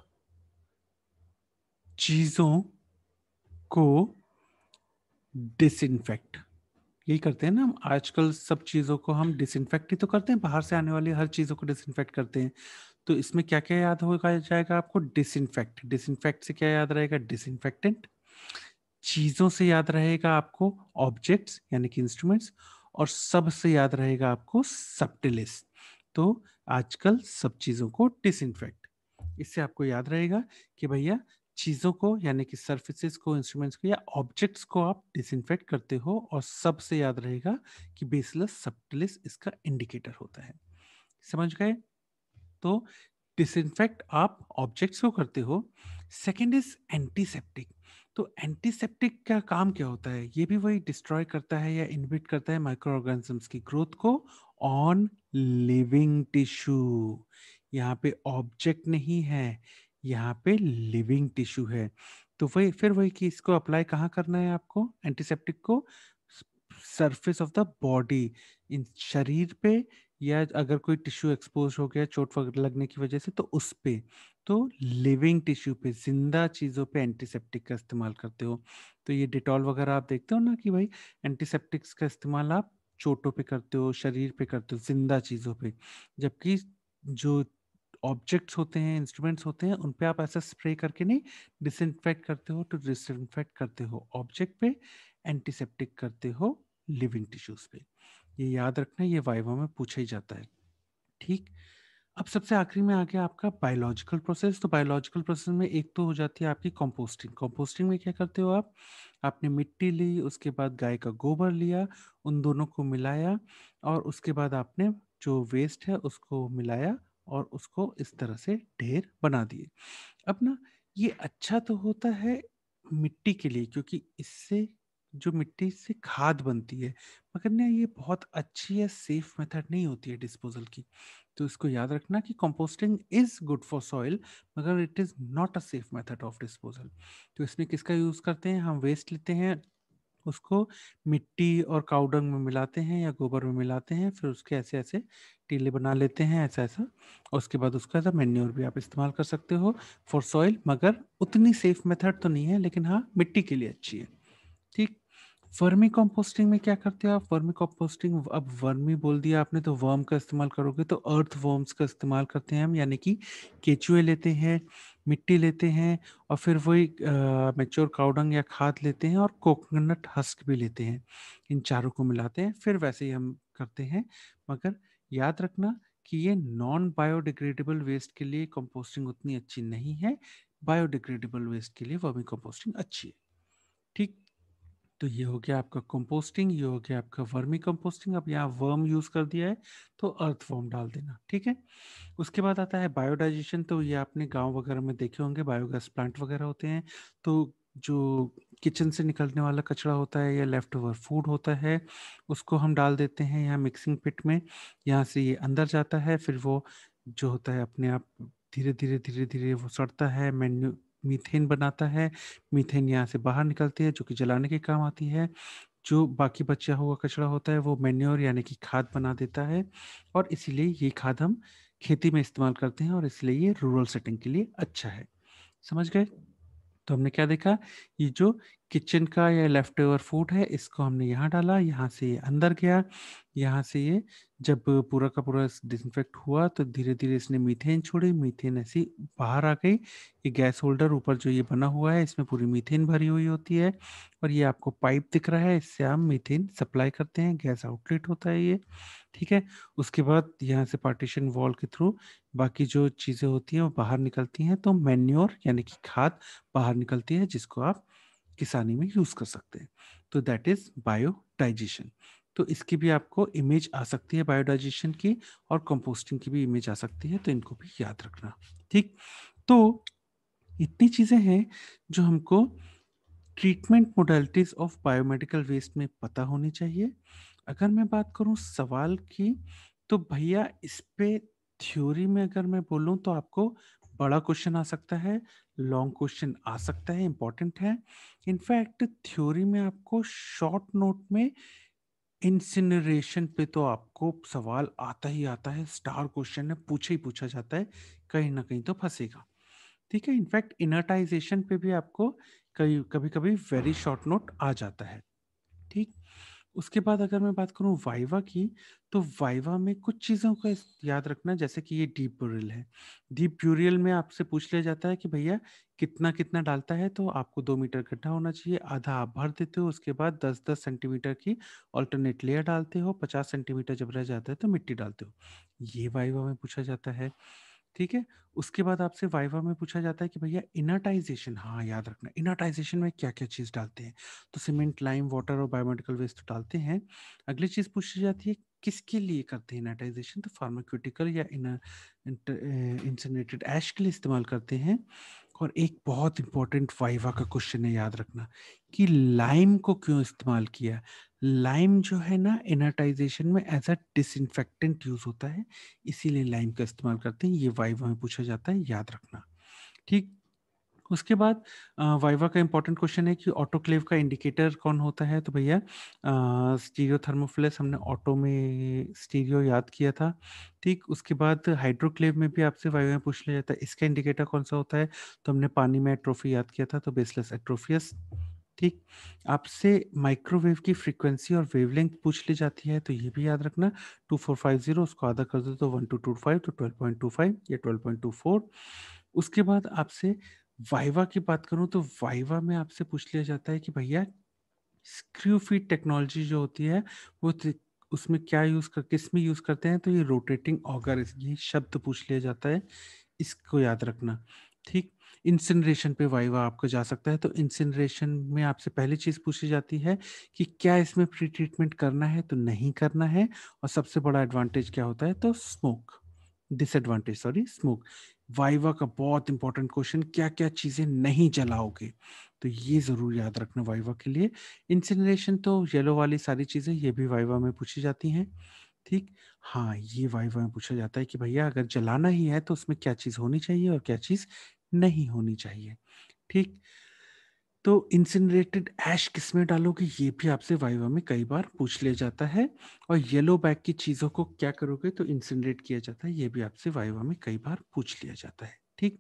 चीज़ों को डिसइनफेक्ट यही करते हैं ना हम आजकल सब चीज़ों को हम डिसइनफेक्ट ही तो करते हैं बाहर से आने वाली हर चीज़ों को डिसइनफेक्ट करते हैं तो इसमें क्या क्या याद होगा जाएगा आपको डिसइनफेक्ट डिसइनफेक्ट से क्या याद रहेगा डिसइनफेक्टेंट चीज़ों से याद रहेगा आपको ऑब्जेक्ट्स यानी कि इंस्ट्रूमेंट्स और सब से याद रहेगा आपको सप्टिलिस तो आजकल सब चीज़ों को डिसइनफेक्ट इससे आपको याद रहेगा कि भैया चीज़ों को यानी कि सर्फिस को इंस्ट्रूमेंट्स को या ऑब्जेक्ट्स को आप डिसइनफेक्ट करते हो और सबसे याद रहेगा कि बेसलेस सप्टिलिस इसका इंडिकेटर होता है समझ गए तो डिसइनफेक्ट आप ऑब्जेक्ट्स को करते हो सेकेंड इज एंटीसेप्टिक तो एंटीसेप्टिक का काम क्या होता है ये भी वही डिस्ट्रॉय करता है या इनविट करता है माइक्रो ऑर्गेनिजम्स की ग्रोथ को ऑन लिविंग टिश्यू यहाँ पे ऑब्जेक्ट नहीं है यहाँ पे लिविंग टिश्यू है तो वही फिर वही कि इसको अप्लाई कहाँ करना है आपको एंटीसेप्टिक को सरफेस ऑफ द बॉडी इन शरीर पे या अगर कोई टिश्यू एक्सपोज हो गया चोट लगने की वजह से तो उस पे तो लिविंग टिश्यू पे जिंदा चीज़ों पे एंटीसेप्टिक का इस्तेमाल करते हो तो ये डिटॉल वगैरह आप देखते हो ना कि भाई एंटीसेप्टिक्स का इस्तेमाल आप चोटों पे करते हो शरीर पे करते हो जिंदा चीज़ों पे जबकि जो ऑब्जेक्ट्स होते हैं इंस्ट्रूमेंट्स होते हैं उन पे आप ऐसा स्प्रे करके नहीं डिसइनफेक्ट करते हो तो डिसइनफेक्ट करते हो ऑब्जेक्ट पे एंटीसेप्टिक करते हो लिविंग टिश्यूज पे ये याद रखना ये वाइवा में पूछा ही जाता है ठीक अब सबसे आखिरी में आ गया आपका बायोलॉजिकल प्रोसेस तो बायोलॉजिकल प्रोसेस में एक तो हो जाती है आपकी कंपोस्टिंग कंपोस्टिंग में क्या करते हो आप आपने मिट्टी ली उसके बाद गाय का गोबर लिया उन दोनों को मिलाया और उसके बाद आपने जो वेस्ट है उसको मिलाया और उसको इस तरह से ढेर बना दिए अब ना ये अच्छा तो होता है मिट्टी के लिए क्योंकि इससे जो मिट्टी से खाद बनती है मगर ना ये बहुत अच्छी या सेफ मेथड नहीं होती है डिस्पोजल की तो इसको याद रखना कि composting is good for soil मगर it is not a safe method of disposal तो इसमें किसका यूज़ करते हैं हम वेस्ट लेते हैं उसको मिट्टी और काउडंग में मिलाते हैं या गोबर में मिलाते हैं फिर उसके ऐसे ऐसे टीले बना लेते हैं ऐसा ऐसा और उसके बाद उसका ऐसा मेन्योर भी आप इस्तेमाल कर सकते हो फॉर सॉइल मगर उतनी सेफ मेथड तो नहीं है लेकिन हाँ मिट्टी के लिए अच्छी है ठीक वर्मी कंपोस्टिंग में क्या करते हैं आप वर्मी कंपोस्टिंग अब वर्मी बोल दिया आपने तो वर्म का इस्तेमाल करोगे तो अर्थ वर्म्स का इस्तेमाल करते हैं हम यानी कि केचुए लेते हैं मिट्टी लेते हैं और फिर वही मेच्योर काउडंग या खाद लेते हैं और कोकोनट हस्क भी लेते हैं इन चारों को मिलाते हैं फिर वैसे ही हम करते हैं मगर याद रखना कि ये नॉन बायोडिग्रेडेबल वेस्ट के लिए कंपोस्टिंग उतनी अच्छी नहीं है बायोडिग्रेडेबल वेस्ट के लिए वर्मी कंपोस्टिंग अच्छी है ठीक तो ये हो गया आपका कंपोस्टिंग ये हो गया आपका वर्मी कंपोस्टिंग अब यहाँ वर्म यूज कर दिया है तो अर्थ वर्म डाल देना ठीक है उसके बाद आता है बायोडाइजेशन तो ये आपने गांव वगैरह में देखे होंगे बायोगैस प्लांट वगैरह होते हैं तो जो किचन से निकलने वाला कचरा होता है या लेफ्ट ओवर फूड होता है उसको हम डाल देते हैं यहाँ मिक्सिंग पिट में यहाँ से ये अंदर जाता है फिर वो जो होता है अपने आप धीरे धीरे धीरे धीरे वो सड़ता है मेन्यू मीथेन बनाता है मीथेन यहाँ से बाहर निकलती है जो कि जलाने के काम आती है जो बाकी बचा हुआ कचरा होता है वो मेन्योर यानी कि खाद बना देता है और इसीलिए ये खाद हम खेती में इस्तेमाल करते हैं और इसलिए ये रूरल सेटिंग के लिए अच्छा है समझ गए तो हमने क्या देखा ये जो किचन का या लेफ्ट ओवर फूड है इसको हमने यहाँ डाला यहाँ से ये अंदर गया यहाँ से ये जब पूरा का पूरा डिसइंफेक्ट हुआ तो धीरे धीरे इसने मीथेन छोड़ी मीथेन ऐसी बाहर आ गई ये गैस होल्डर ऊपर जो ये बना हुआ है इसमें पूरी मीथेन भरी हुई होती है और ये आपको पाइप दिख रहा है इससे हम मीथेन सप्लाई करते हैं गैस आउटलेट होता है ये ठीक है उसके बाद यहाँ से पार्टीशन वॉल के थ्रू बाकी जो चीज़ें होती हैं वो बाहर निकलती हैं तो मैन्योर यानी कि खाद बाहर निकलती है जिसको आप किसानी में यूज़ कर सकते हैं तो दैट इज़ बायोडाइजेशन तो इसकी भी आपको इमेज आ सकती है बायोडाइजेशन की और कंपोस्टिंग की भी इमेज आ सकती है तो इनको भी याद रखना ठीक तो इतनी चीज़ें हैं जो हमको treatment modalities of biomedical waste में पता होनी चाहिए अगर मैं बात करूँ सवाल की, तो भैया इस पे थ्योरी में अगर मैं बोलूँ तो आपको बड़ा क्वेश्चन आ सकता है, लॉन्ग क्वेश्चन आ सकता है, इम्पोर्टेंट है। इनफैक्ट थ्योरी में आपको शॉर्ट नोट में इंसिनरेशन पे तो आपको सवाल आता ही आता है, स्टार क्वेश्चन है, पूछा ही पूछा जाता है, कहीं ना कहीं तो फंसेगा ठीक है? इनफैक्ट इनर्टाइज़ेशन पे भी आपको कई कभी-कभी वेरी शॉर्ट नोट आ जाता है। ठीक? उसके बाद अगर मैं बात करूँ वाइवा की तो वाइवा में कुछ चीज़ों को याद रखना जैसे कि ये डीप ब्यूरियल है डीप ब्यूरियल में आपसे पूछ लिया जाता है कि भैया कितना कितना डालता है तो आपको दो मीटर गड्ढा होना चाहिए आधा आप भर देते हो उसके बाद दस दस सेंटीमीटर की अल्टरनेट लेयर डालते हो पचास सेंटीमीटर जब रह जाता है तो मिट्टी डालते हो ये वाइवा में पूछा जाता है ठीक है उसके बाद आपसे वाइवा में पूछा जाता है कि भैया इनाटाइजेशन हाँ याद रखना इनाटाइजेशन में क्या क्या चीज़ डालते हैं तो सीमेंट लाइम वाटर और बायोमेडिकल वेस्ट तो डालते हैं अगली चीज़ पूछी जाती है किसके लिए करते हैं इनाटाइजेशन तो फार्माक्यूटिकल या इना इंसनेटेड ऐश के लिए इस्तेमाल करते हैं और एक बहुत इंपॉर्टेंट वाइवा का क्वेश्चन है याद रखना कि लाइम को क्यों इस्तेमाल किया लाइम जो है ना एनर्टाइजेशन में एज अ डिसइनफेक्टेंट यूज होता है इसीलिए लाइम का इस्तेमाल करते हैं ये वाइवा में पूछा जाता है याद रखना ठीक उसके बाद वाइवा का इंपॉर्टेंट क्वेश्चन है कि ऑटोक्लेव का इंडिकेटर कौन होता है तो भैया स्टीरियो थर्मोफ्लेस हमने ऑटो में स्टीरियो याद किया था ठीक उसके बाद हाइड्रोक्लेव में भी आपसे वाइवा पूछ लिया जाता है इसका इंडिकेटर कौन सा होता है तो हमने पानी में एट्रोफी याद किया था तो बेसलेस एट्रोफियस ठीक आपसे माइक्रोवेव की फ्रीक्वेंसी और वेवलेंथ पूछ ली जाती है तो ये भी याद रखना टू फोर फाइव जीरो उसको आधा कर दो तो वन टू टू फाइव तो ट्वेल्व पॉइंट टू फाइव या ट्वेल्व पॉइंट टू फोर उसके बाद आपसे वाइवा की बात करूँ तो वाइवा में आपसे पूछ लिया जाता है कि भैया स्क्रू फीट टेक्नोलॉजी जो होती है वो उसमें क्या यूज़ कर किस में यूज़ करते हैं तो ये रोटेटिंग ऑगर ये शब्द पूछ लिया जाता है इसको याद रखना ठीक इंसिनरेशन पे वाइवा आपको जा सकता है तो इंसिनरेशन में आपसे पहली चीज़ पूछी जाती है कि क्या इसमें प्री ट्रीटमेंट करना है तो नहीं करना है और सबसे बड़ा एडवांटेज क्या होता है तो smoke disadvantage sorry smoke viva का बहुत इंपॉर्टेंट क्वेश्चन क्या क्या चीज़ें नहीं जलाओगे तो ये ज़रूर याद रखना वाइवा के लिए इंसिनरेशन तो येलो वाली सारी चीज़ें ये भी वाइवा में पूछी जाती हैं ठीक हाँ ये वाइवा में पूछा जाता है कि भैया अगर जलाना ही है तो उसमें क्या चीज़ होनी चाहिए और क्या चीज़ नहीं होनी चाहिए ठीक तो इंसिनरेटेड ऐश किस में डालोगे ये भी आपसे वाइवा में कई बार पूछ लिया जाता है और येलो बैग की चीज़ों को क्या करोगे तो इंसिनरेट किया जाता है ये भी आपसे वाइवा में कई बार पूछ लिया जाता है ठीक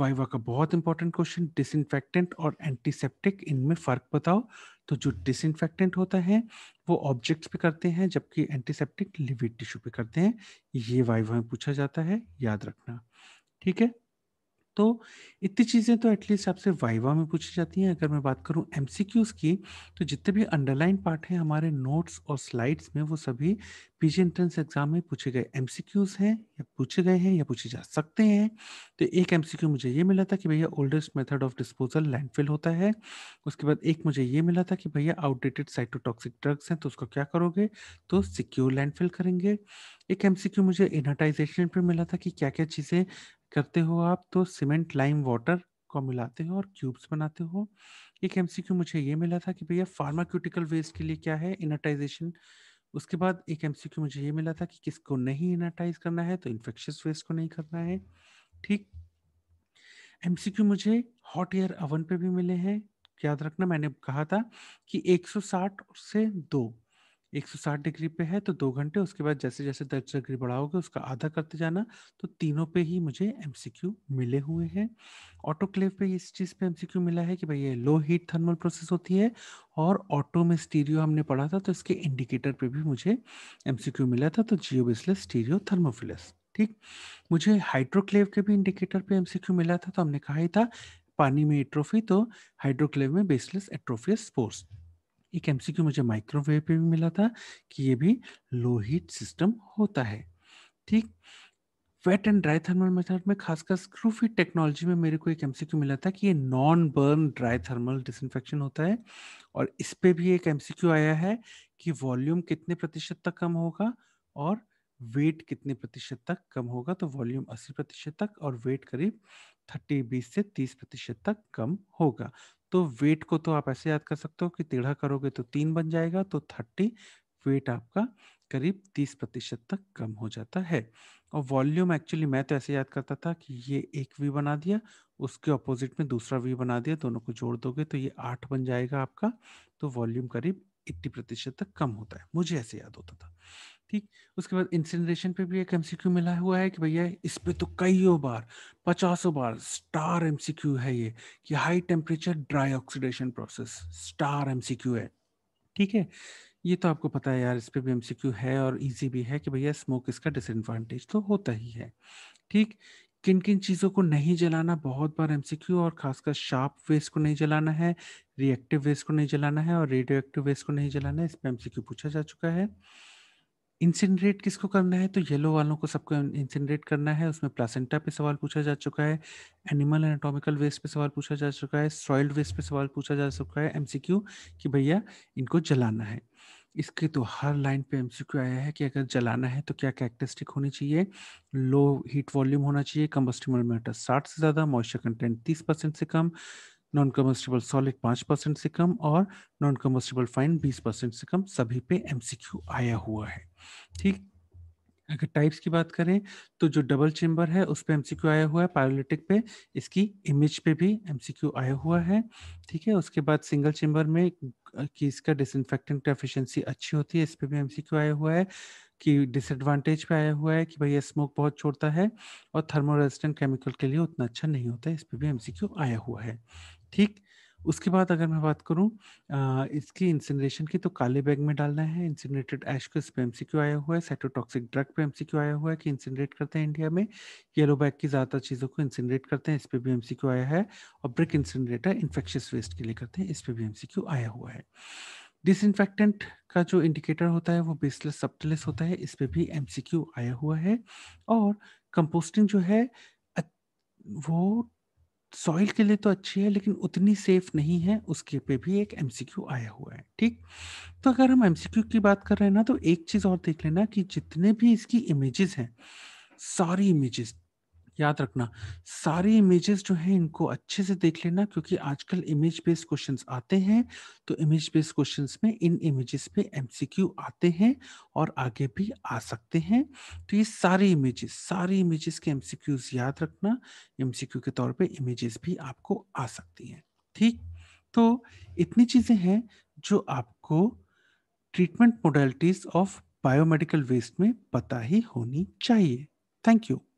वाइवा का बहुत इंपॉर्टेंट क्वेश्चन डिसइनफेक्टेंट और एंटीसेप्टिक इनमें फ़र्क बताओ तो जो डिसइनफेक्टेंट होता है वो ऑब्जेक्ट्स पे करते हैं जबकि एंटीसेप्टिक लिविड टिश्यू पे करते हैं ये वाइवा में पूछा जाता है याद रखना ठीक है तो इतनी चीज़ें तो एटलीस्ट आपसे वाइवा में पूछी जाती हैं अगर मैं बात करूं एम की तो जितने भी अंडरलाइन पार्ट हैं हमारे नोट्स और स्लाइड्स में वो सभी पीजी एंट्रेंस एग्जाम में पूछे गए एमसीक्यूज हैं या पूछे गए हैं या पूछे जा सकते हैं तो एक एमसीक्यू मुझे ये मिला था कि भैया oldest method of disposal landfill होता है उसके बाद एक मुझे ये मिला था कि भैया आउटडेटेड साइटोटॉक्सिक ड्रग्स हैं तो उसको क्या करोगे तो सिक्योर लैंडफिल करेंगे एक एमसीक्यू मुझे इनहटाइजेशन पर मिला था कि क्या क्या चीज़ें करते हो आप तो सीमेंट लाइम वाटर को मिलाते हो और क्यूब्स बनाते हो एक एमसीक्यू मुझे ये मिला था कि भैया फार्माक्यूटिकल वेस्ट के लिए क्या है इनहटाइजेशन उसके बाद एक एमसीक्यू मुझे ये मिला था कि किसको नहीं एनाटाइज करना है तो इन्फेक्शियस वेस्ट को नहीं करना है ठीक एमसीक्यू मुझे हॉट एयर अवन पे भी मिले हैं याद रखना मैंने कहा था कि 160 से दो 160 डिग्री पे है तो दो घंटे उसके बाद जैसे जैसे दस डिग्री बढ़ाओगे उसका आधा करते जाना तो तीनों पे ही मुझे एम मिले हुए हैं ऑटोक्लेव पे इस चीज़ पे एम मिला है कि भाई ये लो हीट थर्मल प्रोसेस होती है और ऑटो में स्टीरियो हमने पढ़ा था तो इसके इंडिकेटर पे भी मुझे एम मिला था तो जियो बेसलेस स्टीरियो थर्मोफिलस ठीक मुझे हाइड्रोक्लेव के भी इंडिकेटर पे एम मिला था तो हमने कहा ही था पानी में एट्रोफी तो हाइड्रोक्लेव में बेसलेस एट्रोफियस स्पोर्स एक एमसीक्यू मुझे माइक्रोवेव पे भी मिला था कि ये भी लो हीट सिस्टम होता है ठीक wet and dry thermal method में खासकर स्क्रूफिट टेक्नोलॉजी में मेरे को एक एमसीक्यू मिला था कि ये non burn dry thermal disinfection होता है और इस पे भी एक एमसीक्यू आया है कि वॉल्यूम कितने प्रतिशत तक कम होगा और वेट कितने प्रतिशत तक कम होगा तो वॉल्यूम 80 प्रतिशत तक और वेट करीब थर्टी बीस से तीस प्रतिशत तक कम होगा तो वेट को तो आप ऐसे याद कर सकते हो कि टेढ़ा करोगे तो तीन बन जाएगा तो थर्टी वेट आपका करीब तीस प्रतिशत तक कम हो जाता है और वॉल्यूम एक्चुअली मैं तो ऐसे याद करता था कि ये एक वी बना दिया उसके ऑपोजिट में दूसरा वी बना दिया दोनों को जोड़ दोगे तो ये आठ बन जाएगा आपका तो वॉल्यूम करीब एट्टी प्रतिशत तक कम होता है मुझे ऐसे याद होता था ठीक उसके बाद इंसिनरेशन पे भी एक एमसीक्यू मिला हुआ है कि भैया इस पे तो कईयों बार पचासों बार स्टार एमसीक्यू है ये कि high temperature dry oxidation process star MCQ है ठीक है ये तो आपको पता है यार इस पर भी एमसीक्यू है और इजी भी है कि भैया स्मोक इसका डिसएडवांटेज तो होता ही है ठीक किन किन चीज़ों को नहीं जलाना बहुत बार एम और खासकर शार्प वेस्ट को नहीं जलाना है रिएक्टिव वेस्ट को नहीं जलाना है और रेडियो एक्टिव वेस्ट को नहीं जलाना है इस पर एम पूछा जा चुका है इंसिनरेट किसको करना है तो येलो वालों को सबको इंसिनरेट करना है उसमें प्लासेंटा पे सवाल पूछा जा चुका है एनिमल एनाटॉमिकल वेस्ट पे सवाल पूछा जा चुका है सॉइल वेस्ट पे सवाल पूछा जा चुका है एमसीक्यू कि भैया इनको जलाना है इसके तो हर लाइन पे एमसीक्यू आया है कि अगर जलाना है तो क्या कैरेक्टरिस्टिक होनी चाहिए लो हीट वॉल्यूम होना चाहिए कम्बस्टिबल मैटर साठ से ज़्यादा मॉइस्चर कंटेंट तीस परसेंट से कम नॉन कम्बस्टिबल सॉलिड पाँच परसेंट से कम और नॉन कम्बस्टिबल फाइन बीस परसेंट से कम सभी पे एमसीक्यू आया हुआ है ठीक अगर टाइप्स की बात करें तो जो डबल चेम्बर है उस पर एमसीक्यू आया हुआ है पायोलिटिक पे इसकी इमेज पे भी एमसीक्यू आया हुआ है ठीक है उसके बाद सिंगल चेम्बर में कि इसका डिसइनफेक्टेंट एफिशिएंसी अच्छी होती है इस पर भी एमसीक्यू आया हुआ है कि डिसएडवांटेज पे आया हुआ है कि भाई ये स्मोक बहुत छोड़ता है और थर्मोरेजिस्टेंट केमिकल के लिए उतना अच्छा नहीं होता है इस पर भी एमसीक्यू आया हुआ है ठीक उसके बाद अगर मैं बात करूँ इसकी इंसिनरेशन की तो काले बैग में डालना है इंसिनरेटेड एश को पे एमसीक्यू आया हुआ है साइटोटॉक्सिक ड्रग पे एमसीक्यू आया हुआ है कि इंसिनरेट करते हैं इंडिया में येलो बैग की ज़्यादातर चीज़ों को इंसिनरेट करते हैं इस पर भी एमसीक्यू आया है और ब्रिक इंसिनरेटर इन्फेक्शियस वेस्ट के लिए करते हैं इस पर भी एमसीक्यू आया हुआ है डिसइनफेक्टेंट का जो इंडिकेटर होता है वो बेसलेस सब्टलेस होता है इस पर भी एम आया हुआ है और कंपोस्टिंग जो है वो सॉइल के लिए तो अच्छी है लेकिन उतनी सेफ नहीं है उसके पे भी एक एमसीक्यू आया हुआ है ठीक तो अगर हम एमसीक्यू की बात कर रहे हैं ना तो एक चीज़ और देख लेना कि जितने भी इसकी इमेजेस हैं सारी इमेजेस याद रखना सारी इमेजेस जो हैं इनको अच्छे से देख लेना क्योंकि आजकल इमेज बेस्ड क्वेश्चंस आते हैं तो इमेज बेस्ड क्वेश्चंस में इन इमेजेस पे एमसीक्यू आते हैं और आगे भी आ सकते हैं तो ये सारी इमेजेस सारी इमेजेस के एमसीक्यूज याद रखना एमसीक्यू के तौर पे इमेजेस भी आपको आ सकती हैं ठीक तो इतनी चीज़ें हैं जो आपको treatment modalities of biomedical waste में पता ही होनी चाहिए थैंक यू